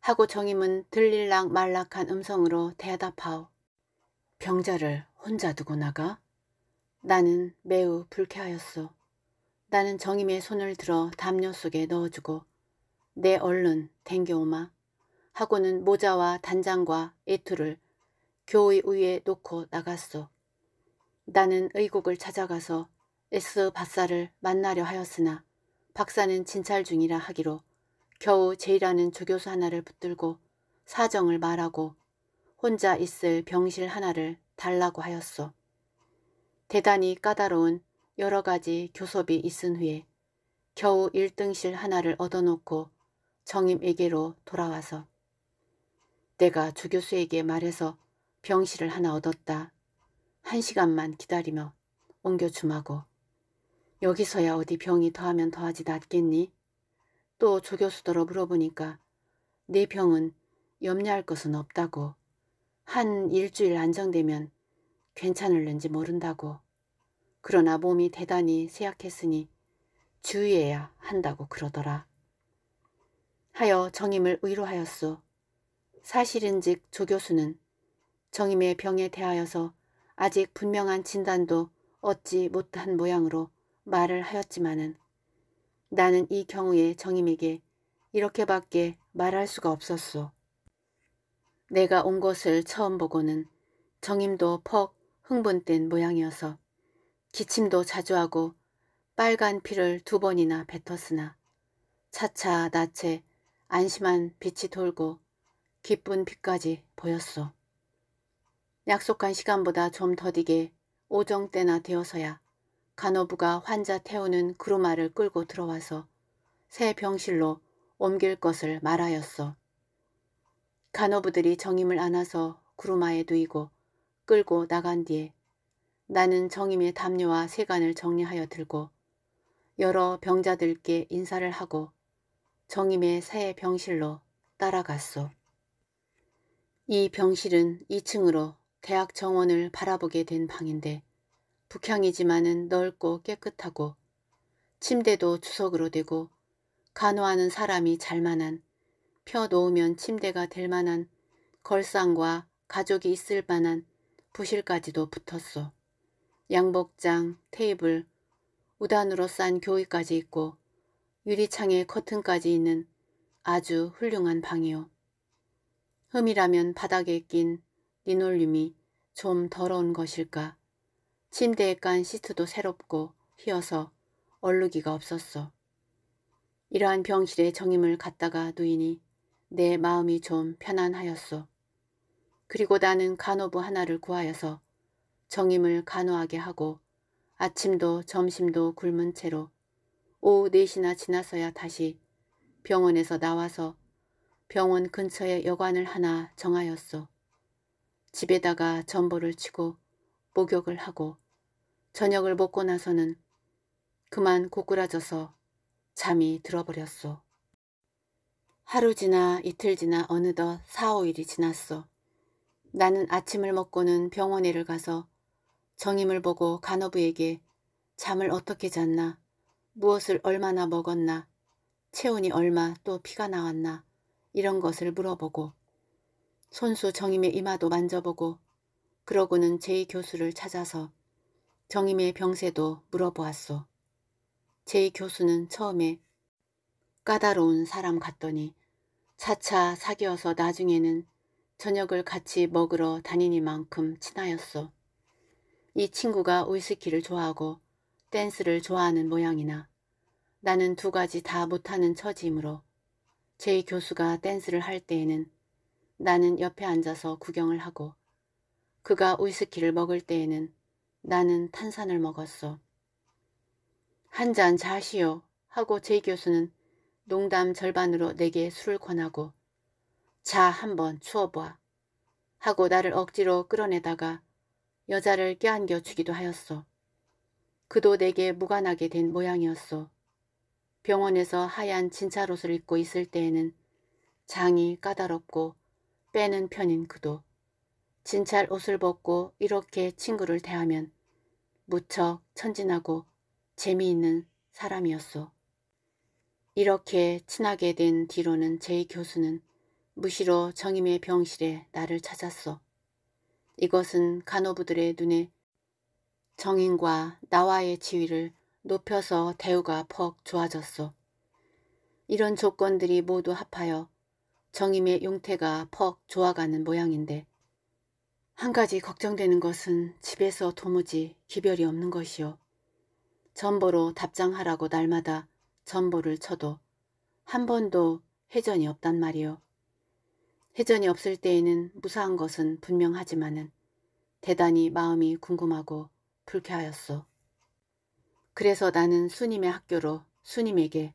하고 정임은 들릴락 말락한 음성으로 대답하오. 병자를 혼자 두고 나가? 나는 매우 불쾌하였어. 나는 정임의 손을 들어 담요 속에 넣어주고 내 네, 얼른 댕겨오마 하고는 모자와 단장과 애투를 교의 위에 놓고 나갔어. 나는 의국을 찾아가서 에스 박사를 만나려 하였으나 박사는 진찰 중이라 하기로 겨우 제이라는 조교수 하나를 붙들고 사정을 말하고 혼자 있을 병실 하나를 달라고 하였소. 대단히 까다로운 여러 가지 교섭이 있은 후에 겨우 1등실 하나를 얻어놓고 정임에게로 돌아와서 내가 조교수에게 말해서 병실을 하나 얻었다. 한 시간만 기다리며 옮겨 주마고 여기서야 어디 병이 더하면 더하지 낫겠니? 또 조교수더러 물어보니까 네 병은 염려할 것은 없다고 한 일주일 안정되면 괜찮을는지 모른다고 그러나 몸이 대단히 쇠약했으니 주의해야 한다고 그러더라. 하여 정임을 위로하였소 사실인즉 조교수는 정임의 병에 대하여서 아직 분명한 진단도 얻지 못한 모양으로 말을 하였지만은 나는 이 경우에 정임에게 이렇게밖에 말할 수가 없었소. 내가 온 것을 처음 보고는 정임도 퍽 흥분된 모양이어서 기침도 자주 하고 빨간 피를 두 번이나 뱉었으나 차차 나체 안심한 빛이 돌고 기쁜 빛까지 보였소. 약속한 시간보다 좀 더디게 오정 때나 되어서야 간호부가 환자 태우는 그루마를 끌고 들어와서 새 병실로 옮길 것을 말하였어. 간호부들이 정임을 안아서 그루마에 누이고 끌고 나간 뒤에 나는 정임의 담요와 세간을 정리하여 들고 여러 병자들께 인사를 하고 정임의 새 병실로 따라갔소. 이 병실은 2층으로 대학 정원을 바라보게 된 방인데 북향이지만은 넓고 깨끗하고 침대도 주석으로 되고 간호하는 사람이 잘만한 펴놓으면 침대가 될 만한 걸상과 가족이 있을 만한 부실까지도 붙었소. 양복장, 테이블, 우단으로 싼 교의까지 있고 유리창에 커튼까지 있는 아주 훌륭한 방이요. 흠이라면 바닥에 낀 리놀륨이 좀 더러운 것일까. 침대에 깐 시트도 새롭고 휘어서 얼룩이가 없었어. 이러한 병실에 정임을 갖다가 누이니 내 마음이 좀 편안하였소. 그리고 나는 간호부 하나를 구하여서 정임을 간호하게 하고 아침도 점심도 굶은 채로 오후 4시나 지나서야 다시 병원에서 나와서 병원 근처에 여관을 하나 정하였소. 집에다가 전보를 치고 목욕을 하고 저녁을 먹고 나서는 그만 고꾸라져서 잠이 들어버렸소. 하루 지나 이틀 지나 어느덧 4, 5일이 지났어. 나는 아침을 먹고는 병원에를 가서 정임을 보고 간호부에게 잠을 어떻게 잤나, 무엇을 얼마나 먹었나, 체온이 얼마 또 피가 나왔나 이런 것을 물어보고 손수 정임의 이마도 만져보고 그러고는 제이 교수를 찾아서 정임의 병세도 물어보았소. 제이 교수는 처음에 까다로운 사람 같더니 차차 사귀어서 나중에는 저녁을 같이 먹으러 다니니만큼 친하였소. 이 친구가 위스키를 좋아하고 댄스를 좋아하는 모양이나 나는 두 가지 다 못하는 처지이므로 제이 교수가 댄스를 할 때에는 나는 옆에 앉아서 구경을 하고 그가 위스키를 먹을 때에는 나는 탄산을 먹었어. 한 잔 자시오 하고 제이 교수는 농담 절반으로 내게 술을 권하고 자 한번 추어봐 하고 나를 억지로 끌어내다가 여자를 껴안겨 주기도 하였어. 그도 내게 무관하게 된 모양이었어. 병원에서 하얀 진찰 옷을 입고 있을 때에는 장이 까다롭고 빼는 편인 그도 진찰 옷을 벗고 이렇게 친구를 대하면 무척 천진하고 재미있는 사람이었소. 이렇게 친하게 된 뒤로는 제이 교수는 무시로 정임의 병실에 나를 찾았소. 이것은 간호부들의 눈에 정인과 나와의 지위를 높여서 대우가 퍽 좋아졌소. 이런 조건들이 모두 합하여 정임의 용태가 퍽 좋아가는 모양인데 한 가지 걱정되는 것은 집에서 도무지 기별이 없는 것이요. 전보로 답장하라고 날마다 전보를 쳐도 한 번도 회전이 없단 말이요. 회전이 없을 때에는 무사한 것은 분명하지만은 대단히 마음이 궁금하고 불쾌하였소. 그래서 나는 수님의 학교로 수님에게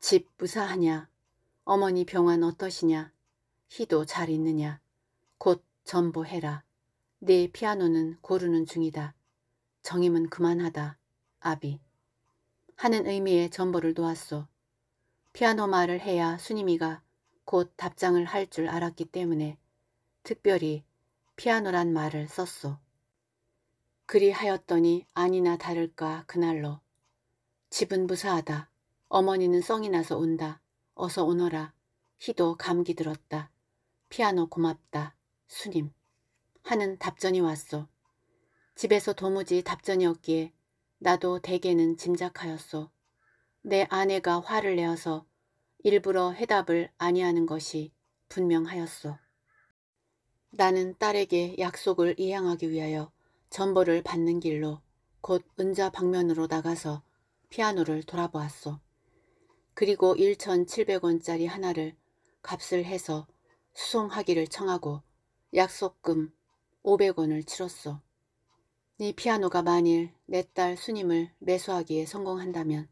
집 무사하냐 어머니 병환 어떠시냐? 희도 잘 있느냐? 곧 전보해라. 내 피아노는 고르는 중이다. 정임은 그만하다. 아비. 하는 의미의 전보를 놓았소. 피아노 말을 해야 순임이가 곧 답장을 할 줄 알았기 때문에 특별히 피아노란 말을 썼소. 그리하였더니 아니나 다를까 그날로. 집은 무사하다. 어머니는 성이 나서 온다. 어서 오너라. 희도 감기 들었다. 피아노 고맙다. 수님. 하는 답전이 왔소. 집에서 도무지 답전이 없기에 나도 대개는 짐작하였소. 내 아내가 화를 내어서 일부러 해답을 아니하는 것이 분명하였소. 나는 딸에게 약속을 이행하기 위하여 전보를 받는 길로 곧 은자 방면으로 나가서 피아노를 돌아보았소. 그리고 1,700원짜리 하나를 값을 해서 수송하기를 청하고 약속금 500원을 치렀어네 피아노가 만일 내딸 수님을 매수하기에 성공한다면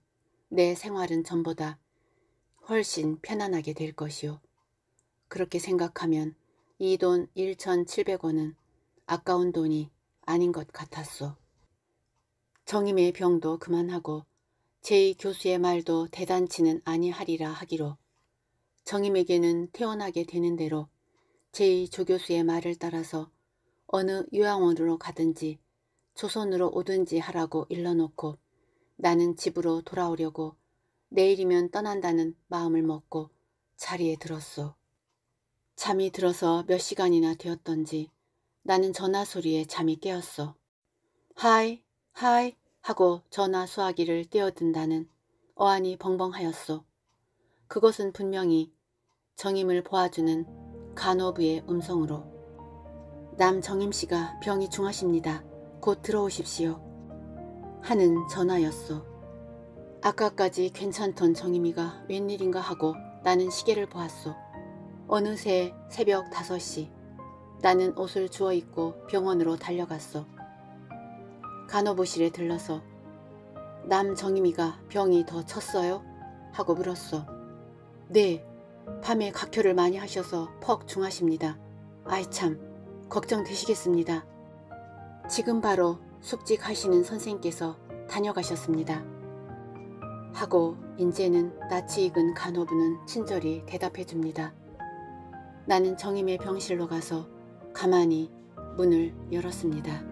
내 생활은 전보다 훨씬 편안하게 될 것이오. 그렇게 생각하면 이 돈 1,700원은 아까운 돈이 아닌 것같았어 정임의 병도 그만하고 제이 교수의 말도 대단치는 아니하리라 하기로 정임에게는 태어나게 되는 대로 제이 조교수의 말을 따라서 어느 요양원으로 가든지 조선으로 오든지 하라고 일러놓고 나는 집으로 돌아오려고 내일이면 떠난다는 마음을 먹고 자리에 들었소. 잠이 들어서 몇 시간이나 되었던지 나는 전화 소리에 잠이 깨었어. 하이, 하이 하고 전화 수화기를 떼어든다는 어안이 벙벙하였소. 그것은 분명히 정임을 보아주는 간호부의 음성으로 남정임씨가 병이 중하십니다. 곧 들어오십시오. 하는 전화였소. 아까까지 괜찮던 정임이가 웬일인가 하고 나는 시계를 보았소. 어느새 새벽 5시. 나는 옷을 주워 입고 병원으로 달려갔소. 간호부실에 들러서 남정임이가 병이 더 쳤어요? 하고 물었어. 네, 밤에 각혈을 많이 하셔서 퍽 중하십니다. 아이 참, 걱정되시겠습니다. 지금 바로 숙직하시는 선생께서 다녀가셨습니다. 하고 인제는 낯이 익은 간호부는 친절히 대답해 줍니다. 나는 정임의 병실로 가서 가만히 문을 열었습니다.